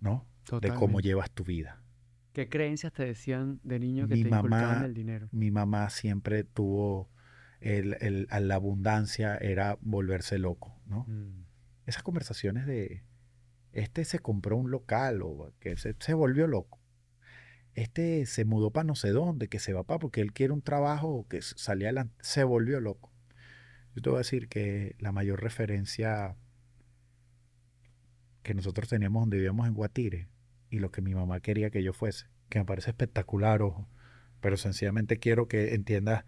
¿no? De cómo llevas tu vida. ¿Qué creencias te decían de niño que te mamá, inculcaban el dinero? Mi mamá siempre tuvo a la abundancia era volverse loco, ¿no? Mm. Esas conversaciones de, este se compró un local o que se, volvió loco. Este se mudó para no sé dónde, que se va para porque él quiere un trabajo que salía se volvió loco. Yo te voy a decir que la mayor referencia que nosotros teníamos donde vivíamos en Guatire y lo que mi mamá quería que yo fuese, que me parece espectacular, ojo, pero sencillamente quiero que entiendas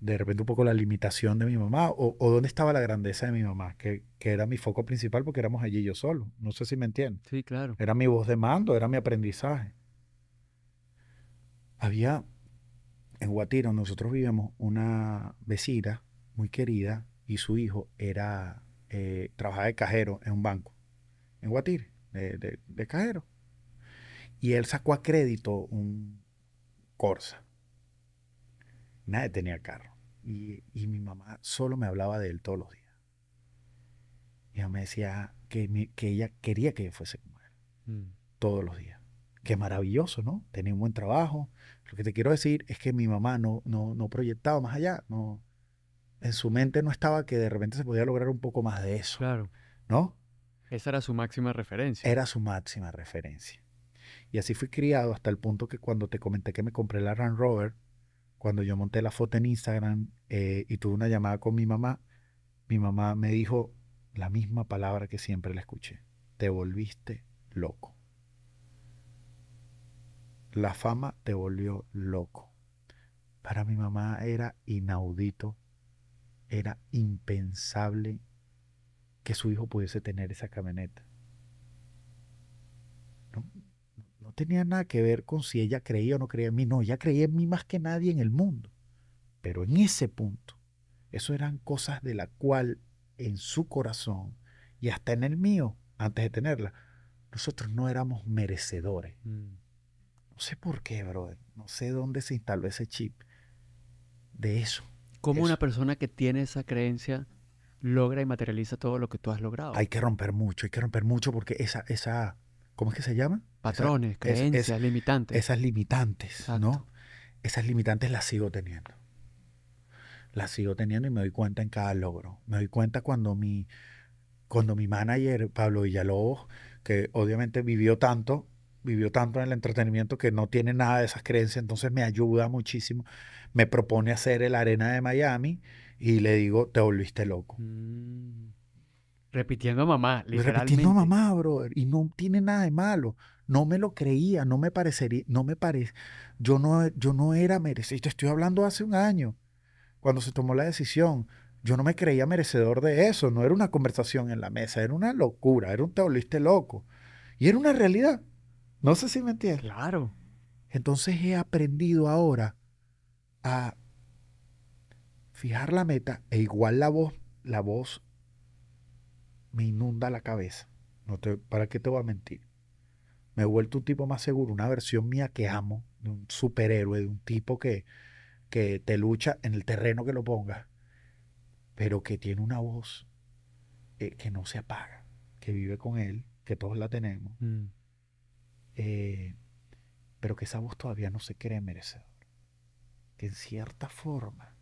de repente un poco la limitación de mi mamá o, dónde estaba la grandeza de mi mamá, que, era mi foco principal porque éramos allí yo solo. No sé si me entienden. Sí, claro. Era mi voz de mando, era mi aprendizaje. Había en Guatire nosotros vivíamos una vecina muy querida y su hijo era, eh, trabajaba de cajero en un banco, en Guatire de, de cajero. Y él sacó a crédito un Corsa nadie tenía carro. Y, mi mamá solo me hablaba de él todos los días. Ella me decía que, que ella quería que yo fuese como él. Mm. Todos los días. Qué maravilloso, ¿no? Tenía un buen trabajo. Lo que te quiero decir es que mi mamá no, no, no proyectaba más allá. No, en su mente no estaba que de repente se podía lograr un poco más de eso. Claro. ¿No? Esa era su máxima referencia. Era su máxima referencia. Y así fui criado hasta el punto que cuando te comenté que me compré la Range Rover, cuando yo monté la foto en Instagram eh, y tuve una llamada con mi mamá, mi mamá me dijo la misma palabra que siempre la escuché. Te volviste loco. La fama te volvió loco. Para mi mamá era inaudito, era impensable que su hijo pudiese tener esa camioneta. tenía nada que ver con si ella creía o no creía en mí, no, ella creía en mí más que nadie en el mundo. Pero en ese punto, eso eran cosas de la cual en su corazón y hasta en el mío, antes de tenerla, nosotros no éramos merecedores. Mm. No sé por qué, brother, no sé dónde se instaló ese chip de eso. ¿Cómo una persona que tiene esa creencia logra y materializa todo lo que tú has logrado? Hay que romper mucho, hay que romper mucho porque esa, esa, ¿cómo es que se llama? Patrones, creencias, limitantes. Esas limitantes, ¿no? Esas limitantes las sigo teniendo. Las sigo teniendo y me doy cuenta en cada logro. Me doy cuenta cuando mi, cuando mi manager, Pablo Villalobos, que obviamente vivió tanto, vivió tanto en el entretenimiento que no tiene nada de esas creencias, entonces me ayuda muchísimo. Me propone hacer el Arena de Miami y le digo, te volviste loco. Repitiendo mm. Repitiendo mamá, literalmente. Repitiendo mamá, brother. Y no tiene nada de malo. No me lo creía, no me parecería, no me parece, yo no, eh, yo no era merecedor, te estoy hablando hace un año, cuando se tomó la decisión, yo no me creía merecedor de eso, no era una conversación en la mesa, era una locura, era un te loco, y era una realidad, no sé si me entiendes. Claro. Entonces he aprendido ahora a fijar la meta e igual la voz, la voz me inunda la cabeza. No te, ¿Para qué te voy a mentir? me he vuelto un tipo más seguro, una versión mía que amo, de un superhéroe, de un tipo que, que te lucha en el terreno que lo pongas, pero que tiene una voz eh, que no se apaga, que vive con él, que todos la tenemos, mm. eh, pero que esa voz todavía no se cree merecedor. Que en cierta forma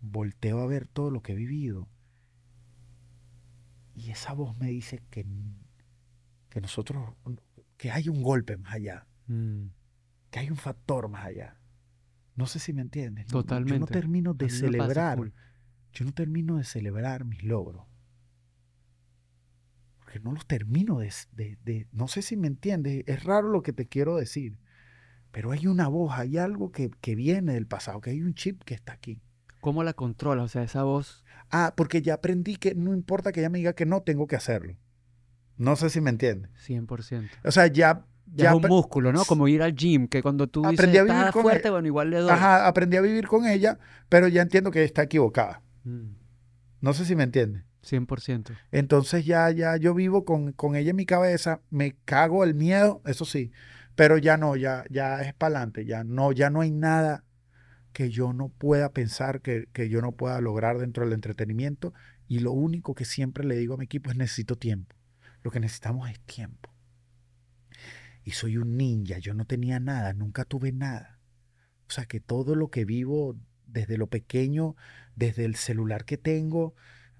volteo a ver todo lo que he vivido y esa voz me dice que que nosotros, que hay un golpe más allá, mm. que hay un factor más allá. No sé si me entiendes. Totalmente. Yo no termino de celebrar, yo no termino de celebrar mis logros. Porque no los termino de, de, de, no sé si me entiendes, es raro lo que te quiero decir, pero hay una voz, hay algo que, que viene del pasado, que hay un chip que está aquí. ¿Cómo la controlas? O sea, esa voz. Ah, porque ya aprendí que no importa que ella me diga que no, tengo que hacerlo. No sé si me entiende 100%. O sea, ya... Ya, es un músculo, ¿no? Como ir al gym, que cuando tú aprendí a fuerte, e- bueno, igual le doy. Ajá, aprendí a vivir con ella, pero ya entiendo que está equivocada. Mm. No sé si me entiende 100%. Entonces ya, ya yo vivo con, con, ella en mi cabeza, me cago el miedo, eso sí, pero ya no, ya, ya es para adelante, ya no, ya no hay nada que yo no pueda pensar, que yo no pueda lograr dentro del entretenimiento. Y lo único que siempre le digo a mi equipo es necesito tiempo. Lo que necesitamos es tiempo. Y soy un ninja, yo no tenía nada, nunca tuve nada. O sea que todo lo que vivo, desde lo pequeño, desde el celular que tengo,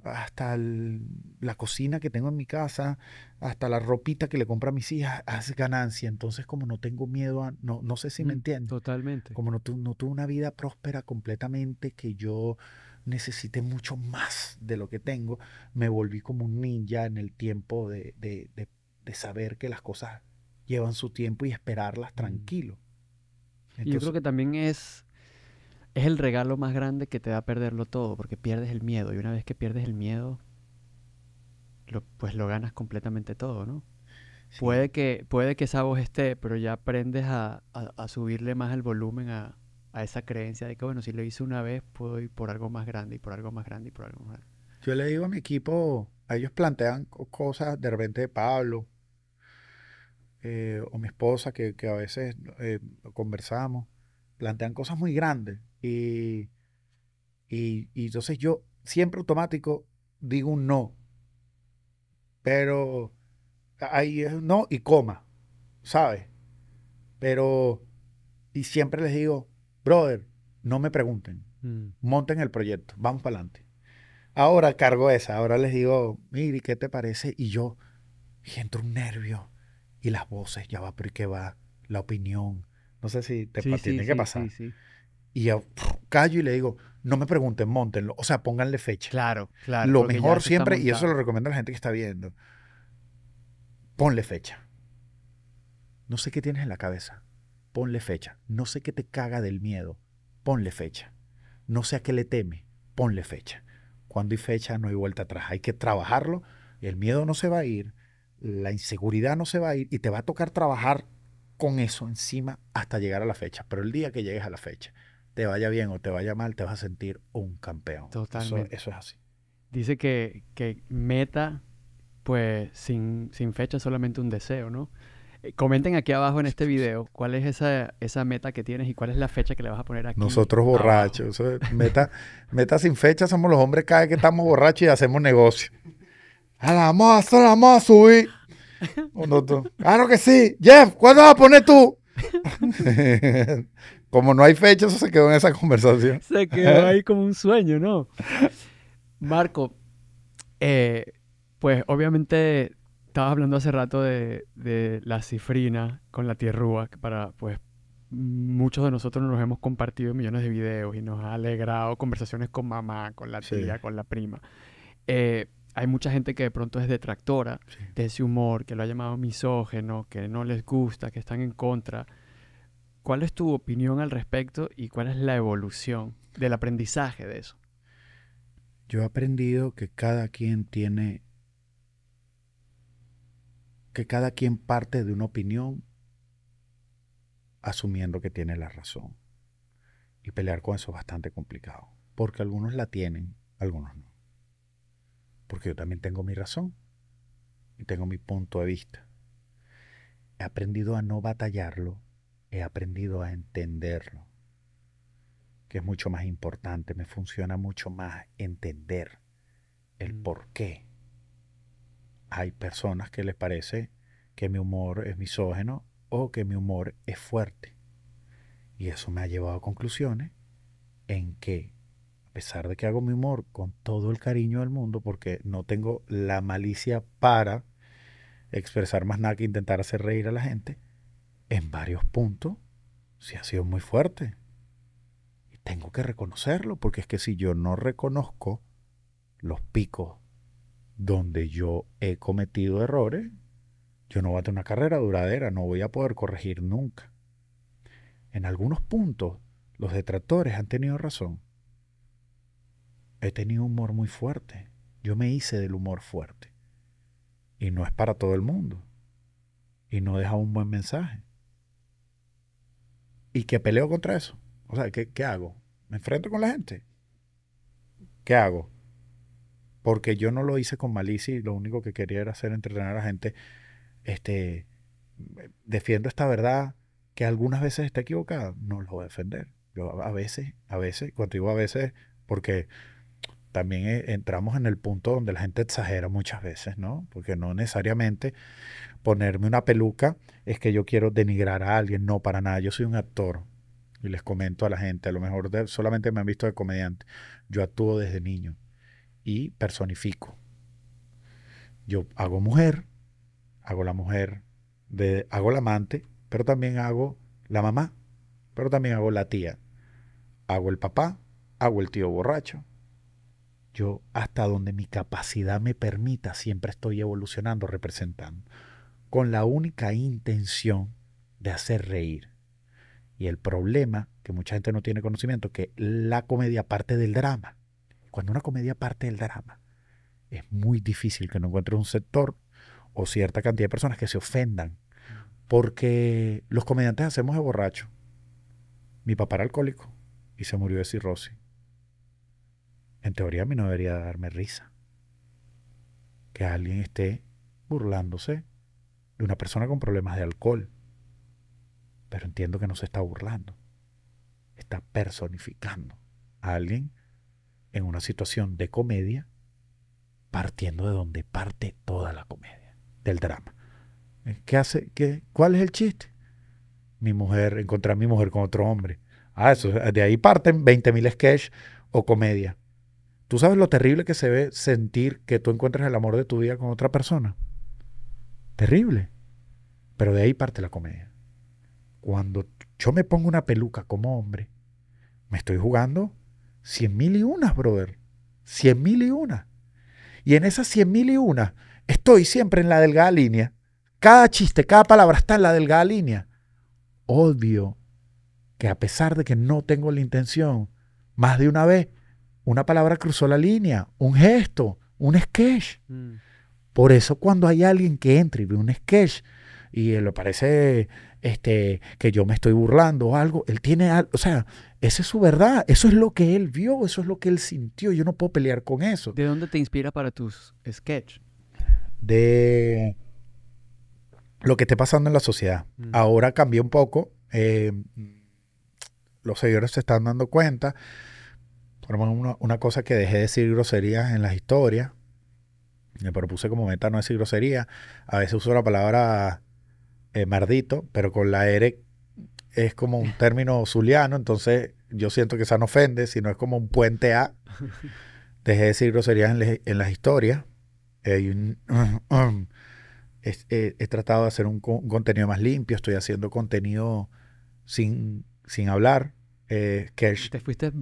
hasta la cocina que tengo en mi casa, hasta la ropita que le compro a mis hijas, hace ganancia. Entonces, como no tengo miedo a, no, no sé si me mm, entiendes. Totalmente. Como no tuve una vida próspera completamente, que yo necesité mucho más de lo que tengo, me volví como un ninja en el tiempo de, de, saber que las cosas llevan su tiempo y esperarlas mm. tranquilo. Yo creo que también es, es el regalo más grande que te da perderlo todo, porque pierdes el miedo y una vez que pierdes el miedo, lo, pues lo ganas completamente todo, ¿no? Puede, que, puede que esa voz esté, pero ya aprendes a, a subirle más el volumen a, a esa creencia de que, bueno, si lo hice una vez, puedo ir por algo más grande y por algo más grande y por algo más grande. Yo le digo a mi equipo, a ellos plantean cosas de repente de Pablo eh, o mi esposa, que, a veces eh, conversamos, plantean cosas muy grandes. Y, entonces yo siempre automático digo un no. Pero ahí es no y coma, ¿sabes? Pero, y siempre les digo, brother, no me pregunten, mm. monten el proyecto, vamos para adelante. Ahora cargo esa, ahora les digo, mire, ¿qué te parece? Y yo, y un nervio, y las voces, ya va, pero qué va? La opinión, no sé si te tiene que pasar. Y yo callo y le digo, no me pregunten, montenlo, o sea, pónganle fecha. Claro, claro. Lo mejor siempre, y eso lo recomiendo a la gente que está viendo, ponle fecha. No sé qué tienes en la cabeza ponle fecha. No sé qué te caga del miedo, ponle fecha. No sé a qué le teme, ponle fecha. Cuando hay fecha no hay vuelta atrás, hay que trabajarlo. El miedo no se va a ir, la inseguridad no se va a ir y te va a tocar trabajar con eso encima hasta llegar a la fecha. Pero el día que llegues a la fecha, te vaya bien o te vaya mal, te vas a sentir un campeón. Totalmente. Eso, eso es así. Dice que, que meta, pues sin, sin fecha, solamente un deseo, ¿no? Eh, comenten aquí abajo en este video cuál es esa, meta que tienes y cuál es la fecha que le vas a poner aquí. Nosotros borrachos. meta, meta sin fecha somos los hombres cada vez que estamos borrachos y hacemos negocio. A ah, la vamos a la subir. claro ah, que sí. Jeff, ¿cuándo vas a poner tú? como no hay fecha, eso se quedó en esa conversación. Se quedó ahí como un sueño, ¿no? Marco, eh, pues obviamente Estabas hablando hace rato de, la cifrina con la tierrúa, que para, pues, muchos de nosotros nos hemos compartido millones de videos y nos ha alegrado conversaciones con mamá, con la tía, con la prima. Eh, hay mucha gente que de pronto es detractora de ese humor, que lo ha llamado misógeno, que no les gusta, que están en contra. ¿Cuál es tu opinión al respecto y cuál es la evolución del aprendizaje de eso? Yo he aprendido que cada quien tiene que cada quien parte de una opinión asumiendo que tiene la razón. Y pelear con eso es bastante complicado, porque algunos la tienen, algunos no. Porque yo también tengo mi razón y tengo mi punto de vista. He aprendido a no batallarlo, he aprendido a entenderlo, que es mucho más importante, me funciona mucho más entender el mm. por qué hay personas que les parece que mi humor es misógeno o que mi humor es fuerte. Y eso me ha llevado a conclusiones en que, a pesar de que hago mi humor con todo el cariño del mundo, porque no tengo la malicia para expresar más nada que intentar hacer reír a la gente, en varios puntos sí ha sido muy fuerte. Y tengo que reconocerlo, porque es que si yo no reconozco los picos donde yo he cometido errores, yo no voy a tener una carrera duradera, no voy a poder corregir nunca. En algunos puntos, los detractores han tenido razón. He tenido humor muy fuerte. Yo me hice del humor fuerte. Y no es para todo el mundo. Y no deja un buen mensaje. ¿Y qué peleo contra eso? O sea, ¿qué, qué hago? ¿Me enfrento con la gente? ¿Qué hago? porque yo no lo hice con malicia y lo único que quería era hacer entretener a la gente, este, defiendo esta verdad que algunas veces está equivocada, no lo voy a defender. Yo a veces, a veces, cuando digo a veces, porque también eh, entramos en el punto donde la gente exagera muchas veces, ¿no? Porque no necesariamente ponerme una peluca es que yo quiero denigrar a alguien, no, para nada, yo soy un actor y les comento a la gente, a lo mejor solamente me han visto de comediante, yo actúo desde niño y personifico. Yo hago mujer, hago la mujer, de, hago la amante, pero también hago la mamá, pero también hago la tía, hago el papá, hago el tío borracho. Yo hasta donde mi capacidad me permita siempre estoy evolucionando, representando, con la única intención de hacer reír. Y el problema, que mucha gente no tiene conocimiento, que la comedia parte del drama cuando una comedia parte del drama, es muy difícil que no encuentres un sector o cierta cantidad de personas que se ofendan. Porque los comediantes hacemos de borracho. Mi papá era alcohólico y se murió de cirrosis. En teoría a mí no debería darme risa. Que alguien esté burlándose de una persona con problemas de alcohol. Pero entiendo que no se está burlando. Está personificando a alguien en una situación de comedia, partiendo de donde parte toda la comedia, del drama. Eh, ¿Qué hace? ¿Cuál es el chiste? Mi mujer, encontrar a mi mujer con otro hombre. Ah, eso, eh, de ahí parten 20.000 sketches o comedia. ¿Tú sabes lo terrible que se ve sentir que tú encuentras el amor de tu vida con otra persona? Terrible. Pero de ahí parte la comedia. Cuando yo me pongo una peluca como hombre, me estoy jugando cien mil y unas, brother. Cien mil y una. Y en esas cien mil y una estoy siempre en la delgada línea. Cada chiste, cada palabra está en la delgada línea. Obvio que a pesar de que no tengo la intención, más de una vez, una palabra cruzó la línea, un gesto, un sketch. Mm. Por eso cuando hay alguien que entra y ve un sketch y eh, le parece este, que yo me estoy burlando o algo. Él tiene algo, o sea, esa es su verdad, eso es lo que él vio, eso es lo que él sintió, yo no puedo pelear con eso. ¿De dónde te inspira para tus sketches? De lo que esté pasando en la sociedad. Mm. Ahora cambió un poco, eh, los seguidores se están dando cuenta. Por una, una cosa que dejé de decir groserías en las historias. Me propuse como meta no decir grosería. A veces uso la palabra eh, mardito, pero con la R es como un término zuliano, entonces yo siento que esa no ofende, sino es como un puente A. Dejé de decir groserías en, las historias. Eh, he tratado de hacer un, contenido más limpio, estoy haciendo contenido sin, sin hablar. Eh, Te fuiste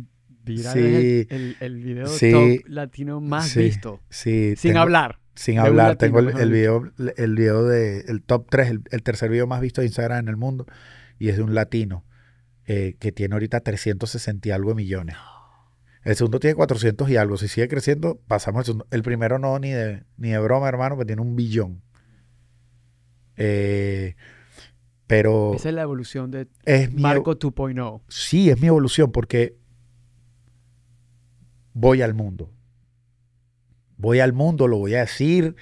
viral el, video top latino más visto. sin hablar sin hablar. Tengo el, video, el video de el top 3, el, tercer video más visto de Instagram en el mundo, y es de un latino eh, que tiene ahorita 360 y algo de millones. El segundo tiene 400 y algo. Si sigue creciendo, pasamos al segundo. El primero no, ni de, ni de broma, hermano, que tiene un billón. Eh, pero... Esa es la evolución de Marco 2.0. Sí, es mi evolución porque voy al mundo voy al mundo, lo voy a decir.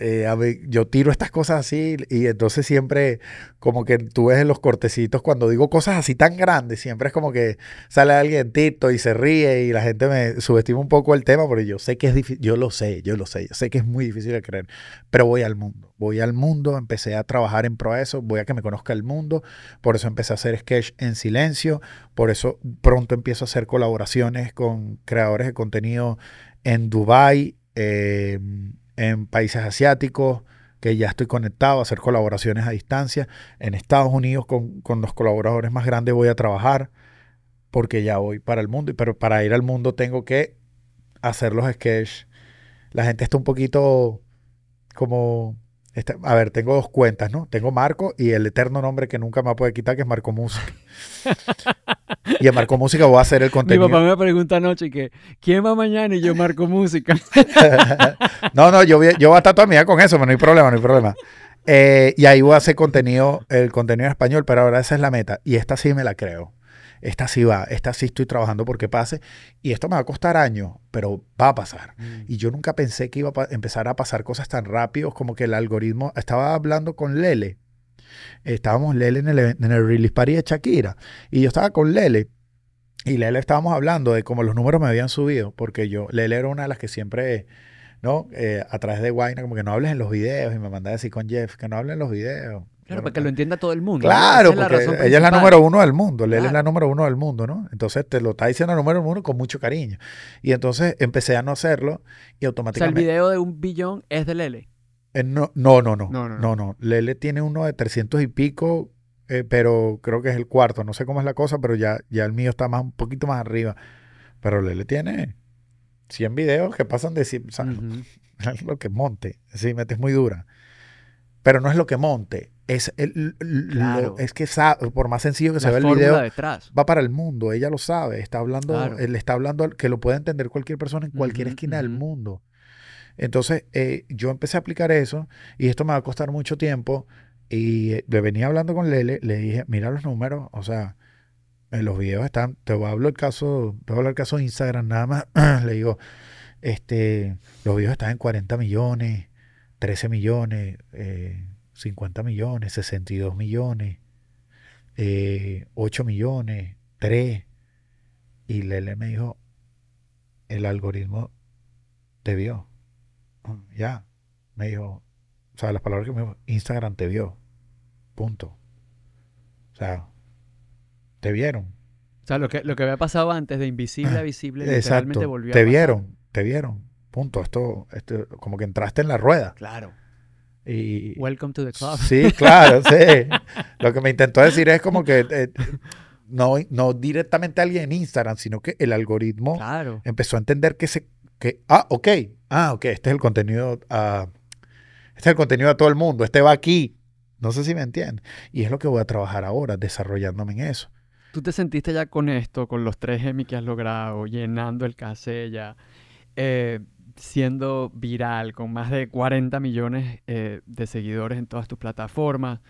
Eh, yo tiro estas cosas así y entonces siempre como que tú ves en los cortecitos cuando digo cosas así tan grandes, siempre es como que sale alguien tito y se ríe y la gente me subestima un poco el tema, pero yo sé que es difícil, yo lo sé, yo lo sé, yo sé que es muy difícil de creer, pero voy al mundo, voy al mundo, empecé a trabajar en pro eso, voy a que me conozca el mundo, por eso empecé a hacer sketch en silencio, por eso pronto empiezo a hacer colaboraciones con creadores de contenido en Dubai, em, en países asiáticos, que ya estoy conectado a hacer colaboraciones a distancia. En Estados Unidos con, con los colaboradores más grandes voy a trabajar porque ya voy para el mundo, pero para ir al mundo tengo que hacer los sketches. La gente está un poquito como este, a ver, tengo dos cuentas, ¿no? Tengo Marco y el eterno nombre que nunca me puede quitar, que es Marco Música. y en Marco Música voy a hacer el contenido. Mi papá me pregunta anoche que, ¿quién va mañana? Y yo, Marco Música. no, no, yo, yo voy a estar toda mi vida con eso, pero no hay problema, no hay problema. Eh, y ahí voy a hacer contenido, el contenido en español, pero ahora esa es la meta. Y esta sí me la creo esta sí va, esta sí estoy trabajando porque pase, y esto me va a costar años, pero va a pasar. Mm. Y yo nunca pensé que iba a empezar a pasar cosas tan rápido como que el algoritmo, estaba hablando con Lele, estábamos Lele en el, release party de Shakira, y yo estaba con Lele, y Lele estábamos hablando de cómo los números me habían subido, porque yo, Lele era una de las que siempre... ¿no? Eh, a través de Guayna, como que no hables en los videos, y me mandaba decir con Jeff, que no hablen en los videos. Claro, para que lo entienda todo el mundo. Claro, porque ella es la número uno del mundo, Lele es la número uno del mundo, ¿no? Entonces te lo está diciendo la número uno con mucho cariño. Y entonces empecé a no hacerlo y automáticamente... O sea, el video de un billón es de Lele. Eh, no, no, no, no, no, no, Lele tiene uno de 300 y pico, eh, pero creo que es el cuarto. No sé cómo es la cosa, pero ya, ya el mío está más, un poquito más arriba. Pero Lele tiene 100 videos que pasan de 100. O lo que monte. Sí, metes muy dura. Pero no es lo que monte es, es que por más sencillo que se vea el video, va para el mundo, ella lo sabe, está hablando, le está hablando que lo puede entender cualquier persona en cualquier esquina del mundo. Entonces, eh, yo empecé a aplicar eso y esto me va a costar mucho tiempo. Y le eh, venía hablando con Lele, le dije, mira los números, o sea, en eh, los videos están, te voy a hablar el caso, te voy a hablar el caso de Instagram nada más, le digo, este, los videos están en 40 millones, 13 millones, eh, 50 millones, 62 millones, 8 eh, millones, 3. Y Lele me dijo, el algoritmo te vio. Ya, me dijo, o sea, las palabras que me dijo, Instagram te vio. Punto. O sea, te vieron. O sea, lo que, lo que había pasado antes de invisible a ah, visible, literalmente volvió. Te vieron, te vieron. Punto. Esto, esto, como que entraste en la rueda. Claro. Welcome to the club. Sí, claro, sí. Lo que me intentó decir es como que eh, no, no directamente alguien en Instagram, sino que el algoritmo empezó a entender que se que ah, ok, ah, ok, este es el contenido uh, este es el contenido a todo el mundo, este va aquí. No sé si me entienden. Y es lo que voy a trabajar ahora, desarrollándome en eso. ¿Tú te sentiste ya con esto, con los tres Emmy que has logrado, llenando el casella? Eh, siendo viral, con más de 40 millones eh, de seguidores en todas tus plataformas,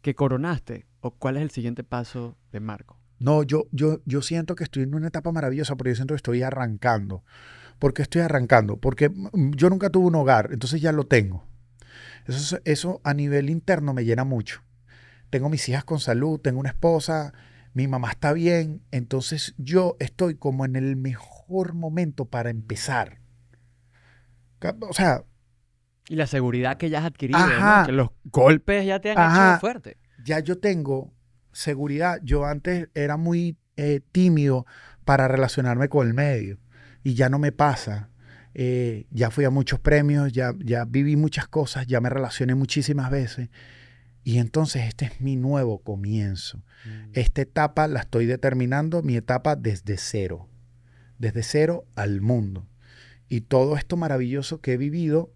¿Qué coronaste? ¿O cuál es el siguiente paso de Marco? No, yo, yo, yo siento que estoy en una etapa maravillosa, pero yo siento que estoy arrancando. ¿Por estoy arrancando? Porque mm, mm, yo nunca tuve un hogar, entonces ya lo tengo. Eso, eso a nivel interno me llena mucho. Tengo mis hijas con salud, tengo una esposa, mi mamá está bien, entonces yo estoy como en el mejor momento para empezar. O sea. Y la seguridad que ya has adquirido, que los golpes ya te han hecho fuerte. Ya yo tengo seguridad. Yo antes era muy eh, tímido para relacionarme con el medio y ya no me pasa. Eh, ya fui a muchos premios, ya, ya viví muchas cosas, ya me relacioné muchísimas veces. Y entonces este es mi nuevo comienzo. Mm. Esta etapa la estoy determinando, mi etapa desde cero, desde cero al mundo. Y todo esto maravilloso que he vivido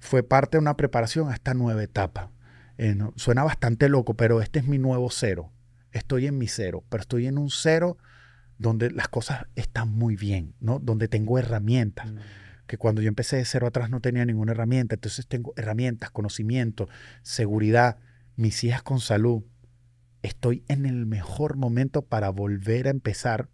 fue parte de una preparación a esta nueva etapa. Eh, suena bastante loco, pero este es mi nuevo cero. Estoy en mi cero, pero estoy en un cero donde las cosas están muy bien, ¿no? Donde tengo herramientas. Mm. Que cuando yo empecé de cero atrás no tenía ninguna herramienta. Entonces tengo herramientas, conocimiento, seguridad, mis hijas con salud. Estoy en el mejor momento para volver a empezar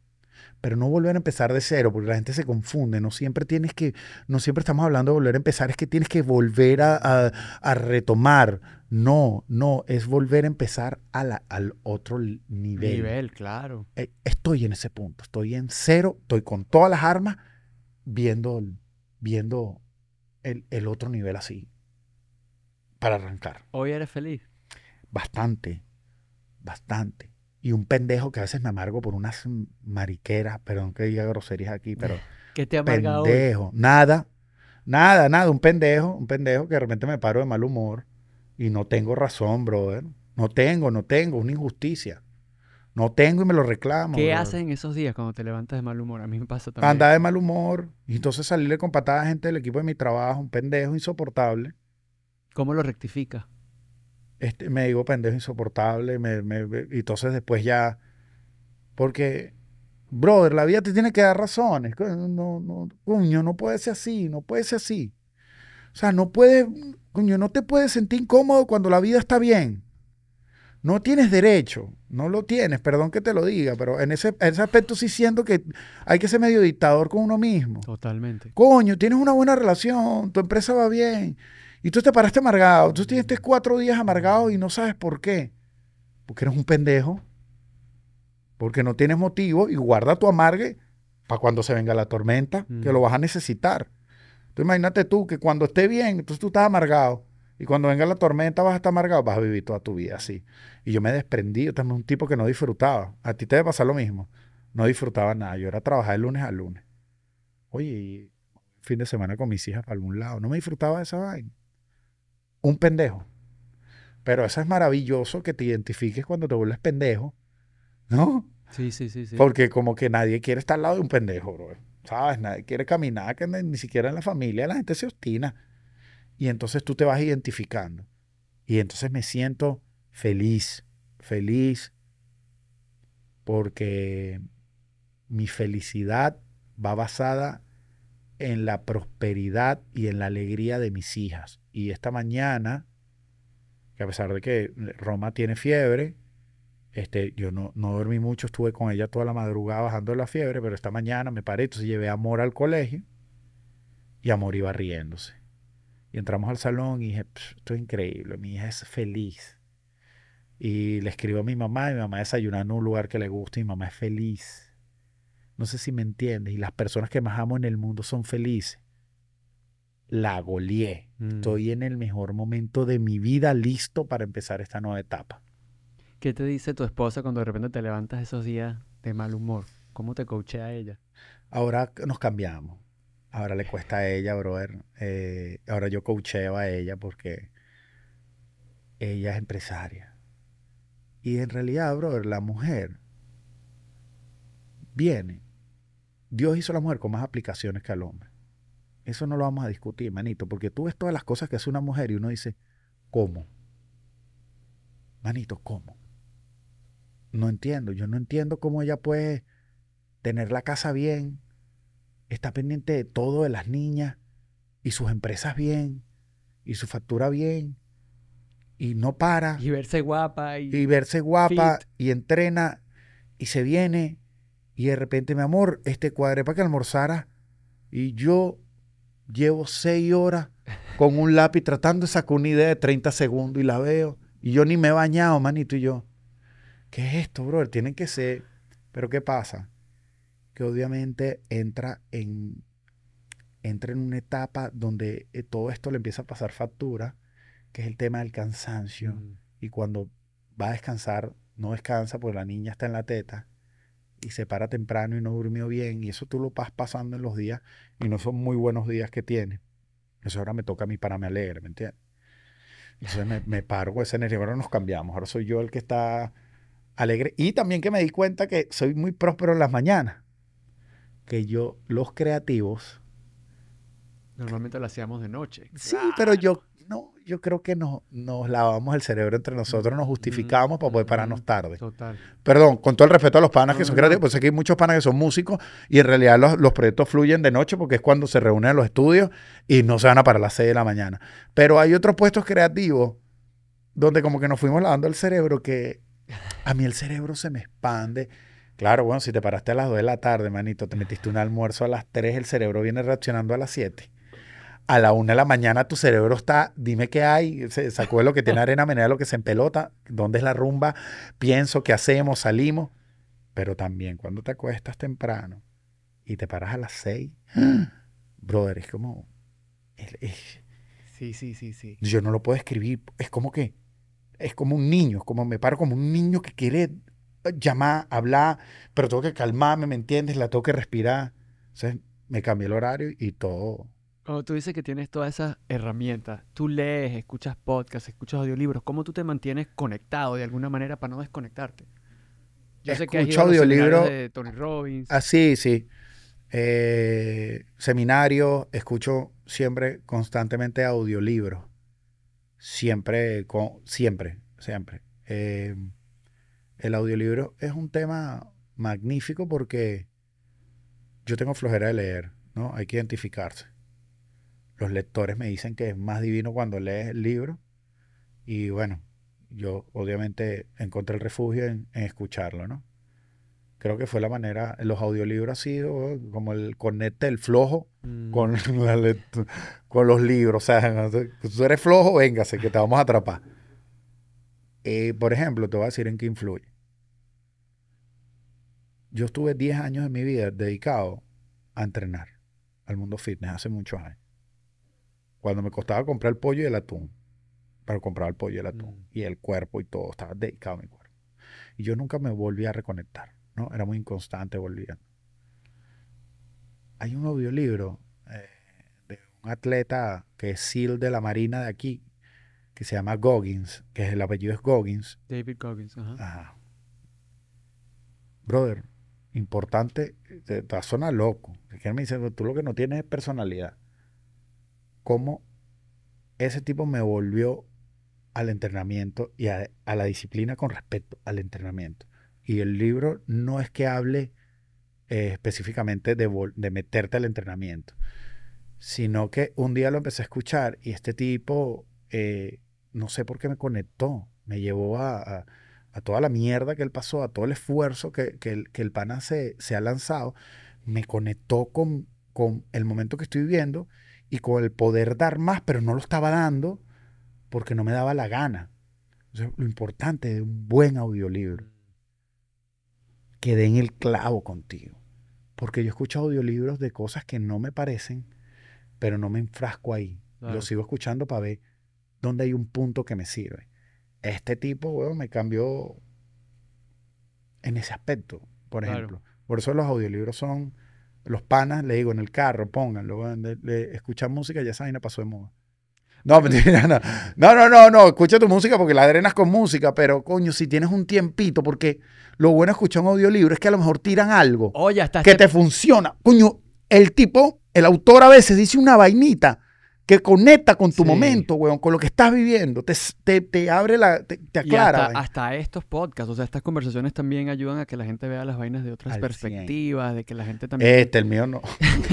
pero no volver a empezar de cero, porque la gente se confunde, no siempre tienes que, no siempre estamos hablando de volver a empezar, es que tienes que volver a, retomar. No, no, es volver a empezar al otro nivel. Nivel, claro. E, estoy en ese punto, estoy en cero, estoy con todas las armas viendo, viendo el, el otro nivel así, para arrancar. ¿Hoy eres feliz? Bastante, bastante y un pendejo que a veces me amargo por unas mariqueras, perdón que diga groserías aquí, pero... ¿Qué te ha Pendejo, nada, nada, nada, un pendejo, un pendejo que de repente me paro de mal humor y no tengo razón, brother. No tengo, no tengo, una injusticia. No tengo y me lo reclamo. ¿Qué hacen en esos días cuando te levantas de mal humor? A mí me pasa también. Andar de mal humor y entonces salirle con patadas a gente del equipo de mi trabajo, un pendejo insoportable. ¿Cómo lo rectifica este, me digo pendejo insoportable, y entonces después ya, porque, brother, la vida te tiene que dar razones, no, no, coño, no puede ser así, no puede ser así. O sea, no puedes, coño, no te puedes sentir incómodo cuando la vida está bien. No tienes derecho, no lo tienes, perdón que te lo diga, pero en ese, en ese aspecto sí siento que hay que ser medio dictador con uno mismo. Totalmente. Coño, tienes una buena relación, tu empresa va bien, y tú te paraste amargado. Tú tienes cuatro días amargado y no sabes por qué. Porque eres un pendejo. Porque no tienes motivo y guarda tu amargue para cuando se venga la tormenta, que mm. lo vas a necesitar. tú imagínate tú que cuando esté bien, entonces tú estás amargado. Y cuando venga la tormenta vas a estar amargado, vas a vivir toda tu vida así. Y yo me desprendí, yo también un tipo que no disfrutaba. A ti te debe pasar lo mismo. No disfrutaba nada. Yo era trabajar de lunes a lunes. Oye, fin de semana con mis hijas para algún lado. No me disfrutaba de esa vaina un pendejo. Pero eso es maravilloso que te identifiques cuando te vuelves pendejo, ¿no? Sí, sí, sí, sí. Porque como que nadie quiere estar al lado de un pendejo, bro. ¿Sabes? Nadie quiere caminar, que ni siquiera en la familia la gente se obstina. Y entonces tú te vas identificando. Y entonces me siento feliz, feliz, porque mi felicidad va basada en la prosperidad y en la alegría de mis hijas. Y esta mañana, que a pesar de que Roma tiene fiebre, este, yo no, dormí mucho, estuve con ella toda la madrugada bajando la fiebre, pero esta mañana me paré, entonces llevé a Amor al colegio y Amor iba riéndose. Y entramos al salón y dije, esto es increíble, mi hija es feliz. Y le escribo a mi mamá, y mi mamá desayunando en un lugar que le gusta, y mi mamá es feliz no sé si me entiendes. Y las personas que más amo en el mundo son felices. La goleé. Mm. Estoy en el mejor momento de mi vida, listo para empezar esta nueva etapa. ¿Qué te dice tu esposa cuando de repente te levantas esos días de mal humor? ¿Cómo te coachea ella? Ahora nos cambiamos. Ahora le cuesta a ella, brother. Eh, ahora yo coacheo a ella porque ella es empresaria. Y en realidad, brother, la mujer viene Dios hizo a la mujer con más aplicaciones que al hombre. Eso no lo vamos a discutir, manito, porque tú ves todas las cosas que hace una mujer y uno dice, ¿cómo? Manito, ¿cómo? No entiendo, yo no entiendo cómo ella puede tener la casa bien, está pendiente de todo, de las niñas, y sus empresas bien, y su factura bien, y no para. Y verse guapa. Y, y verse guapa, y entrena, y se viene, y de repente, mi amor, este cuadre para que almorzara. Y yo llevo seis horas con un lápiz tratando de sacar una idea de 30 segundos y la veo. Y yo ni me he bañado, manito. Y yo, ¿qué es esto, brother? Tienen que ser. Pero ¿qué pasa? Que obviamente entra en, entra en una etapa donde eh, todo esto le empieza a pasar factura, que es el tema del cansancio. Mm. Y cuando va a descansar, no descansa porque la niña está en la teta y se para temprano y no durmió bien, y eso tú lo vas pasando en los días y no son muy buenos días que tiene. Eso ahora me toca a mí para me alegre, ¿me entiendes? Entonces me, paro ese energía. Ahora nos cambiamos. Ahora soy yo el que está alegre. Y también que me di cuenta que soy muy próspero en las mañanas. Que yo, los creativos. Normalmente lo hacíamos de noche. Sí, pero yo no, yo creo que nos, nos lavamos el cerebro entre nosotros, nos mm, justificamos para poder pararnos mm, tarde. Total. Perdón, con todo el respeto a los panas que son creativos, pues aquí hay muchos panas que son músicos y en realidad los, los, proyectos fluyen de noche porque es cuando se reúnen los estudios y no se van a parar a las 6 de la mañana. Pero hay otros puestos creativos donde como que nos fuimos lavando el cerebro que a mí el cerebro se me expande. Claro, bueno, si te paraste a las 2 de la tarde, manito, te metiste un almuerzo a las 3, el cerebro viene reaccionando a las 7 a la una de la mañana tu cerebro está, dime qué hay, se sacó lo que tiene arena menea, lo que se empelota, dónde es la rumba, pienso, qué hacemos, salimos. Pero también cuando te acuestas temprano y te paras a las seis, brother, es como... Es, sí, sí, sí, sí. Yo no lo puedo escribir, es como que... Es como un niño, es como me paro como un niño que quiere eh, llamar, hablar, pero tengo que calmarme, ¿me entiendes? La tengo que respirar. Entonces me cambié el horario y todo cuando tú dices que tienes todas esas herramientas, tú lees, escuchas podcasts, escuchas audiolibros, ¿cómo tú te mantienes conectado de alguna manera para no desconectarte? Yo Escucho sé que audiolibros de Tony Robbins. Ah, sí, sí. Eh, seminario, escucho siempre, constantemente audiolibros. Siempre, con, siempre, siempre. Eh, el audiolibro es un tema magnífico porque yo tengo flojera de leer, ¿no? Hay que identificarse los lectores me dicen que es más divino cuando lees el libro. Y bueno, yo obviamente encontré el refugio en, escucharlo, ¿no? Creo que fue la manera, los audiolibros ha sido como el conecte el flojo mm. con, con los libros. O sea, tú eres flojo, véngase, que te vamos a atrapar. Eh, por ejemplo, te voy a decir en qué influye. Yo estuve 10 años de mi vida dedicado a entrenar al mundo fitness hace muchos años cuando me costaba comprar el pollo y el atún, para comprar el pollo y el atún, mm. y el cuerpo y todo, estaba dedicado a mi cuerpo. Y yo nunca me volví a reconectar, ¿no? Era muy inconstante volviendo. Hay un audiolibro eh, de un atleta que es SEAL de la Marina de aquí, que se llama Goggins, que el apellido es Goggins. David Goggins, ajá. Brother, importante, te, te zona loco. Que me dice, tú lo que no tienes es personalidad cómo ese tipo me volvió al entrenamiento y a, la disciplina con respecto al entrenamiento. Y el libro no es que hable eh, específicamente de, meterte al entrenamiento, sino que un día lo empecé a escuchar y este tipo, eh, no sé por qué me conectó, me llevó a, toda la mierda que él pasó, a todo el esfuerzo que, el, que pana se, ha lanzado, me conectó con, con el momento que estoy viviendo y con el poder dar más, pero no lo estaba dando porque no me daba la gana. lo importante de un buen audiolibro. Que en el clavo contigo. Porque yo escucho audiolibros de cosas que no me parecen, pero no me enfrasco ahí. Lo sigo escuchando para ver dónde hay un punto que me sirve. Este tipo, me cambió en ese aspecto, por ejemplo. Por eso los audiolibros son los panas, le digo, en el carro, pónganlo, le, música ya esa vaina pasó de moda. No, no. no, no, no, escucha tu música porque la adrenas con música, pero coño, si tienes un tiempito, porque lo bueno de escuchar un audiolibro es que a lo mejor tiran algo que este te funciona. Coño, el tipo, el autor a veces dice una vainita que conecta con tu momento, weón, con lo que estás viviendo, te, te, abre la, te, aclara. Y hasta, estos podcasts, o sea, estas conversaciones también ayudan a que la gente vea las vainas de otras perspectivas, de que la gente también... Este, el mío no.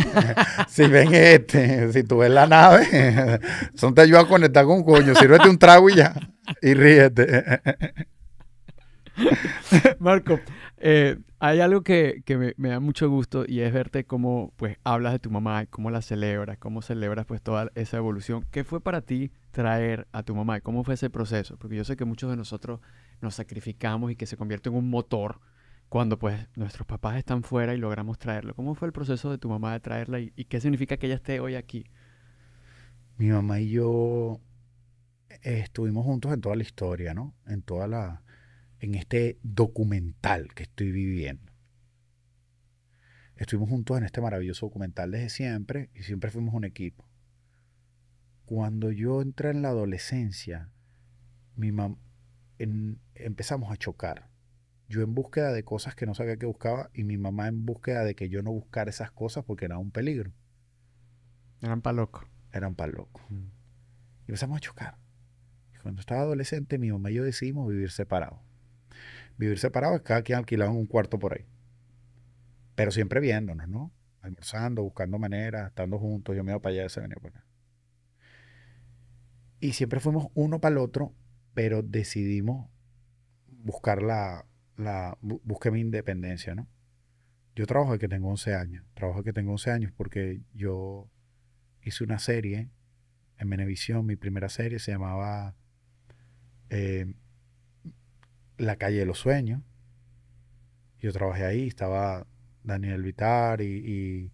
si ven este, si tú ves la nave, son te ayuda a conectar con un coño, sírvete un trago y ya, y ríete. Marco, eh, hay algo que, me, da mucho gusto y es verte cómo pues, hablas de tu mamá, cómo la celebras, cómo celebras pues, toda esa evolución. ¿Qué fue para ti traer a tu mamá? y ¿Cómo fue ese proceso? Porque yo sé que muchos de nosotros nos sacrificamos y que se convierte en un motor cuando pues nuestros papás están fuera y logramos traerlo. ¿Cómo fue el proceso de tu mamá de traerla y, qué significa que ella esté hoy aquí? Mi mamá y yo estuvimos juntos en toda la historia, ¿no? En toda la en este documental que estoy viviendo. Estuvimos juntos en este maravilloso documental desde siempre y siempre fuimos un equipo. Cuando yo entré en la adolescencia, mi mamá, empezamos a chocar. Yo en búsqueda de cosas que no sabía que buscaba y mi mamá en búsqueda de que yo no buscara esas cosas porque era un peligro. Eran para loco. Eran para loco. Mm. Y empezamos a chocar. cuando estaba adolescente, mi mamá y yo decidimos vivir separados. Vivir separados cada quien alquilado un cuarto por ahí. Pero siempre viéndonos, ¿no? Almorzando, buscando maneras, estando juntos. Yo me iba para allá, se venía para acá. Y siempre fuimos uno para el otro, pero decidimos buscar la, la busqué mi independencia, ¿no? Yo trabajo que tengo 11 años. Trabajo que tengo 11 años porque yo hice una serie en Menevisión mi primera serie se llamaba eh, la calle de los sueños. Yo trabajé ahí, estaba Daniel Vitar y,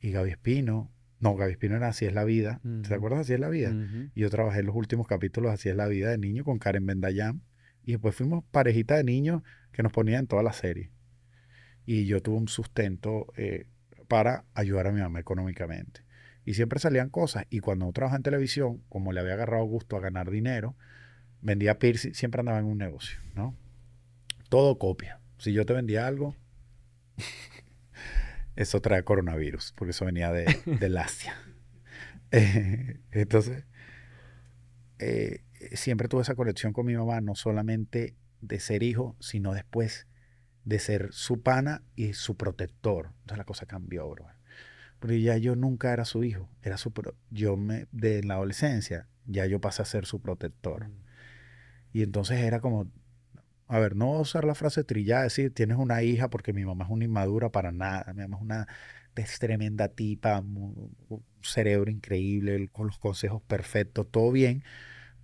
y, Gaby Espino. No, Gaby Espino era Así es la vida. ¿Te acuerdas Así es la vida? Y yo trabajé en los últimos capítulos Así es la vida de niño con Karen Bendayán. Y después fuimos parejita de niños que nos ponían en toda la serie. Y yo tuve un sustento eh, para ayudar a mi mamá económicamente. Y siempre salían cosas. Y cuando trabajaba en televisión, como le había agarrado gusto a ganar dinero, vendía piercing, siempre andaba en un negocio, ¿no? Todo copia. Si yo te vendía algo, eso trae coronavirus, porque eso venía de, del Asia. Eh, entonces, eh, siempre tuve esa conexión con mi mamá, no solamente de ser hijo, sino después de ser su pana y su protector. Entonces la cosa cambió, bro. Porque ya yo nunca era su hijo, era su... yo me, de la adolescencia, ya yo pasé a ser su protector. Mm. Y entonces era como, a ver, no usar la frase trillada, decir, tienes una hija porque mi mamá es una inmadura para nada, mi mamá es una tremenda tipa, un cerebro increíble, con los consejos perfectos, todo bien,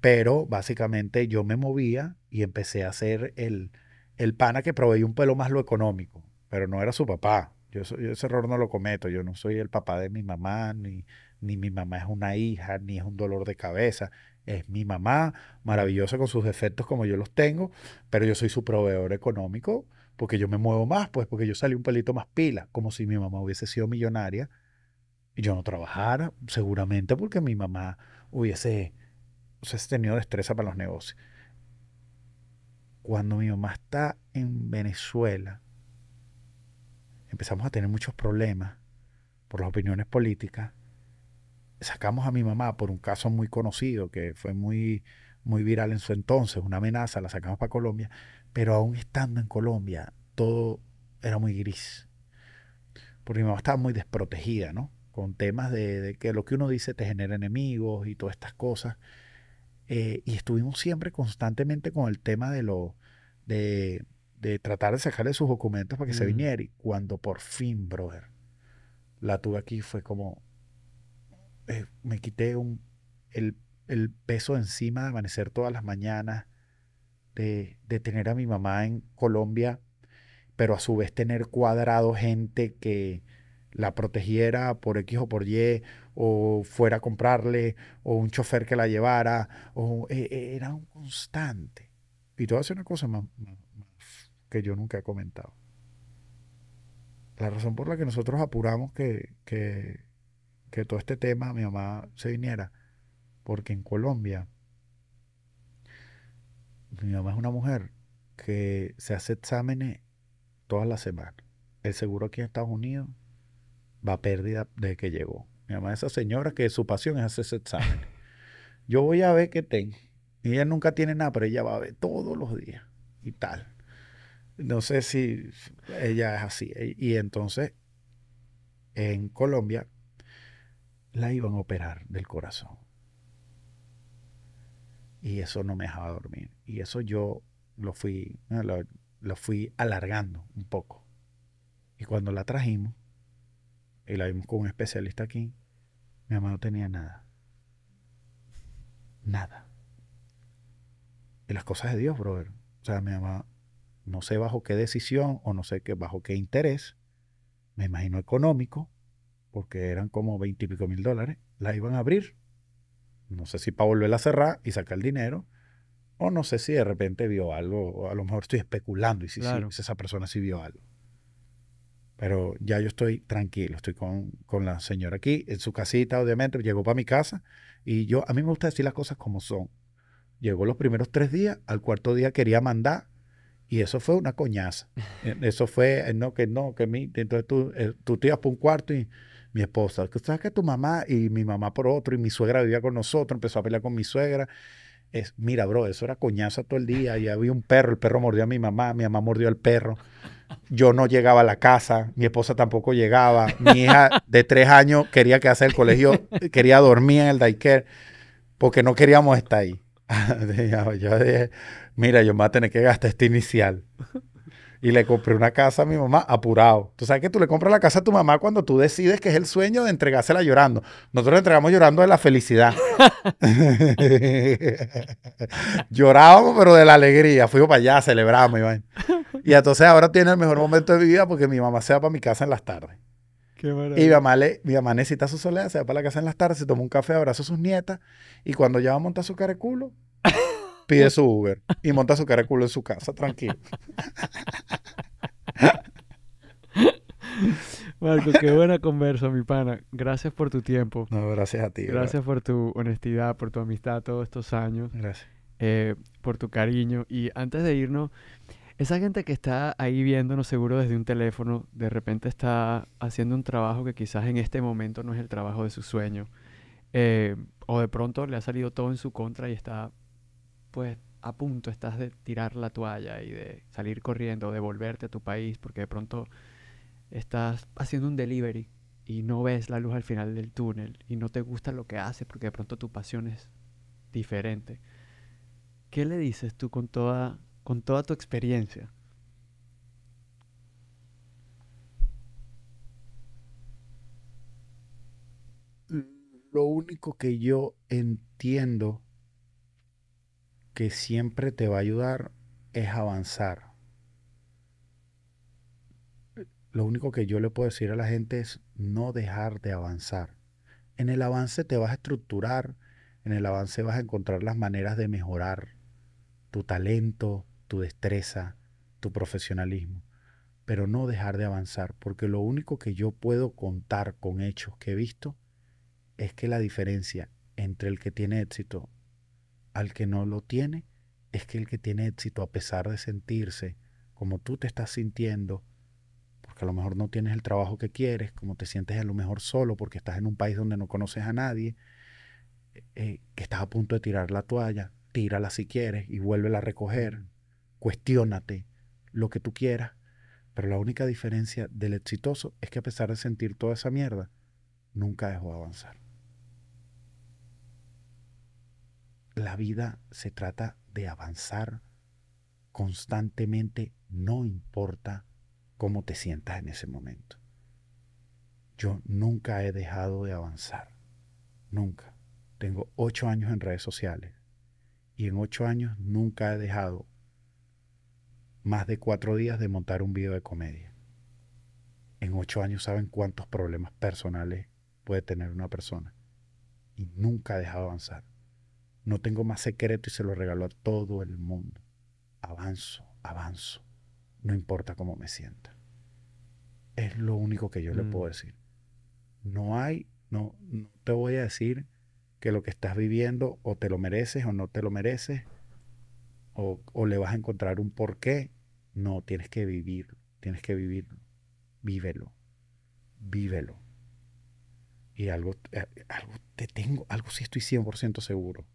pero básicamente yo me movía y empecé a ser el, el pana que proveía un pelo más lo económico, pero no era su papá. Yo, yo, ese error no lo cometo, yo no soy el papá de mi mamá, ni, ni mi mamá es una hija, ni es un dolor de cabeza es mi mamá, maravillosa con sus defectos como yo los tengo, pero yo soy su proveedor económico porque yo me muevo más, pues porque yo salí un pelito más pila, como si mi mamá hubiese sido millonaria y yo no trabajara, seguramente porque mi mamá hubiese, hubiese tenido destreza para los negocios. Cuando mi mamá está en Venezuela, empezamos a tener muchos problemas por las opiniones políticas sacamos a mi mamá por un caso muy conocido que fue muy, muy viral en su entonces, una amenaza, la sacamos para Colombia, pero aún estando en Colombia, todo era muy gris. Porque mi mamá estaba muy desprotegida, ¿no? Con temas de, que lo que uno dice te genera enemigos y todas estas cosas. Eh, y estuvimos siempre constantemente con el tema de lo de, de tratar de sacarle sus documentos para que se viniera. Y cuando por fin, brother, la tuve aquí fue como, eh, me quité el, peso encima de amanecer todas las mañanas, de, tener a mi mamá en Colombia, pero a su vez tener cuadrado gente que la protegiera por X o por Y, o fuera a comprarle, o un chofer que la llevara, o eh, eh, era un constante. Y todo hace una cosa que yo nunca he comentado. La razón por la que nosotros apuramos que que todo este tema mi mamá se viniera, porque en Colombia mi mamá es una mujer que se hace exámenes todas las semanas. El seguro aquí en Estados Unidos va a pérdida desde que llegó. Mi mamá es esa señora que su pasión es hacerse exámenes. Yo voy a ver qué tengo. ella nunca tiene nada, pero ella va a ver todos los días y tal. No sé si ella es así. Y entonces, en Colombia, la iban a operar del corazón. Y eso no me dejaba dormir. Y eso yo lo fui, fui alargando un poco. Y cuando la trajimos, y la vimos con un especialista aquí, mi mamá no tenía nada. Nada. Y las cosas de Dios, brother. O sea, mi mamá, no sé bajo qué decisión o no sé qué, bajo qué interés, me imagino económico, porque eran como veintipico mil dólares, la iban a abrir. No sé si para volverla a cerrar y sacar el dinero, o no sé si de repente vio algo, o a lo mejor estoy especulando y si, esa persona sí vio algo. Pero ya yo estoy tranquilo, estoy con, con, la señora aquí, en su casita, obviamente, llegó para mi casa y yo, a mí me gusta decir las cosas como son. Llegó los primeros tres días, al cuarto día quería mandar y eso fue una coñaza. Eso fue, eh, no, que no, que mi, entonces tú, eh, tú te ibas para un cuarto y mi esposa, que sabes que tu mamá y mi mamá por otro y mi suegra vivía con nosotros, empezó a pelear con mi suegra. Es, mira, bro, eso era coñaza todo el día. Y había un perro, el perro mordió a mi mamá, mi mamá mordió al perro. Yo no llegaba a la casa, mi esposa tampoco llegaba. Mi hija de tres años quería que hace el colegio, quería dormir en el daycare porque no queríamos estar ahí. yo dije, mira, yo me voy a tener que gastar este inicial y le compré una casa a mi mamá apurado. Tú sabes que tú le compras la casa a tu mamá cuando tú decides que es el sueño de entregársela llorando. Nosotros le entregamos llorando de la felicidad. Llorábamos, pero de la alegría. Fuimos para allá, celebramos, Iván. Y entonces ahora tiene el mejor momento de vida porque mi mamá se va para mi casa en las tardes. Qué y mi mamá, mi mamá necesita su soledad, se va para la casa en las tardes, se toma un café, abraza a sus nietas y cuando ya va a montar su caraculo pide su Uber y monta su caráculo en su casa, tranquilo. Marco, qué buena conversa, mi pana. Gracias por tu tiempo. No, gracias a ti. Gracias por tu honestidad, por tu amistad todos estos años. Gracias. Eh, por tu cariño. Y antes de irnos, esa gente que está ahí viéndonos seguro desde un teléfono, de repente está haciendo un trabajo que quizás en este momento no es el trabajo de su sueño. Eh, o de pronto le ha salido todo en su contra y está pues a punto estás de tirar la toalla y de salir corriendo, de volverte a tu país, porque de pronto estás haciendo un delivery y no ves la luz al final del túnel y no te gusta lo que haces porque de pronto tu pasión es diferente. ¿Qué le dices tú con toda, con toda tu experiencia? Lo único que yo entiendo que siempre te va a ayudar es avanzar. Lo único que yo le puedo decir a la gente es no dejar de avanzar. En el avance te vas a estructurar, en el avance vas a encontrar las maneras de mejorar tu talento, tu destreza, tu profesionalismo, pero no dejar de avanzar, porque lo único que yo puedo contar con hechos que he visto es que la diferencia entre el que tiene éxito al que no lo tiene es que el que tiene éxito, a pesar de sentirse como tú te estás sintiendo, porque a lo mejor no tienes el trabajo que quieres, como te sientes a lo mejor solo porque estás en un país donde no conoces a nadie, eh, que estás a punto de tirar la toalla, tírala si quieres y vuélvela a recoger, cuestiónate lo que tú quieras, pero la única diferencia del exitoso es que a pesar de sentir toda esa mierda, nunca dejó de avanzar. la vida se trata de avanzar constantemente, no importa cómo te sientas en ese momento. Yo nunca he dejado de avanzar, nunca. Tengo ocho años en redes sociales y en ocho años nunca he dejado más de cuatro días de montar un video de comedia. En ocho años saben cuántos problemas personales puede tener una persona y nunca he dejado avanzar. No tengo más secreto y se lo regalo a todo el mundo. Avanzo, avanzo. No importa cómo me sienta. Es lo único que yo le puedo mm. decir. No hay, no, te voy a decir que lo que estás viviendo o te lo mereces o no te lo mereces o, le vas a encontrar un porqué. No, tienes que vivirlo, tienes que vivirlo. Vívelo, vívelo. Y algo, eh, algo te tengo, algo sí estoy 100% seguro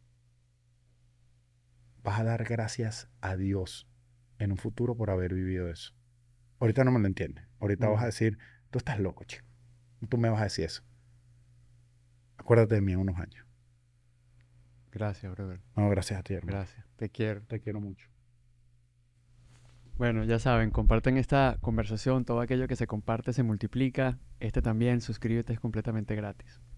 vas a dar gracias a Dios en un futuro por haber vivido eso. Ahorita no me lo entiende. Ahorita vas a decir, tú estás loco, chico. Tú me vas a decir eso. Acuérdate de mí en unos años. Gracias, brother. No, gracias a ti, hermano. Gracias. Te quiero. Te quiero mucho. Bueno, ya saben, comparten esta conversación, todo aquello que se comparte se multiplica. Este también, suscríbete, es completamente gratis.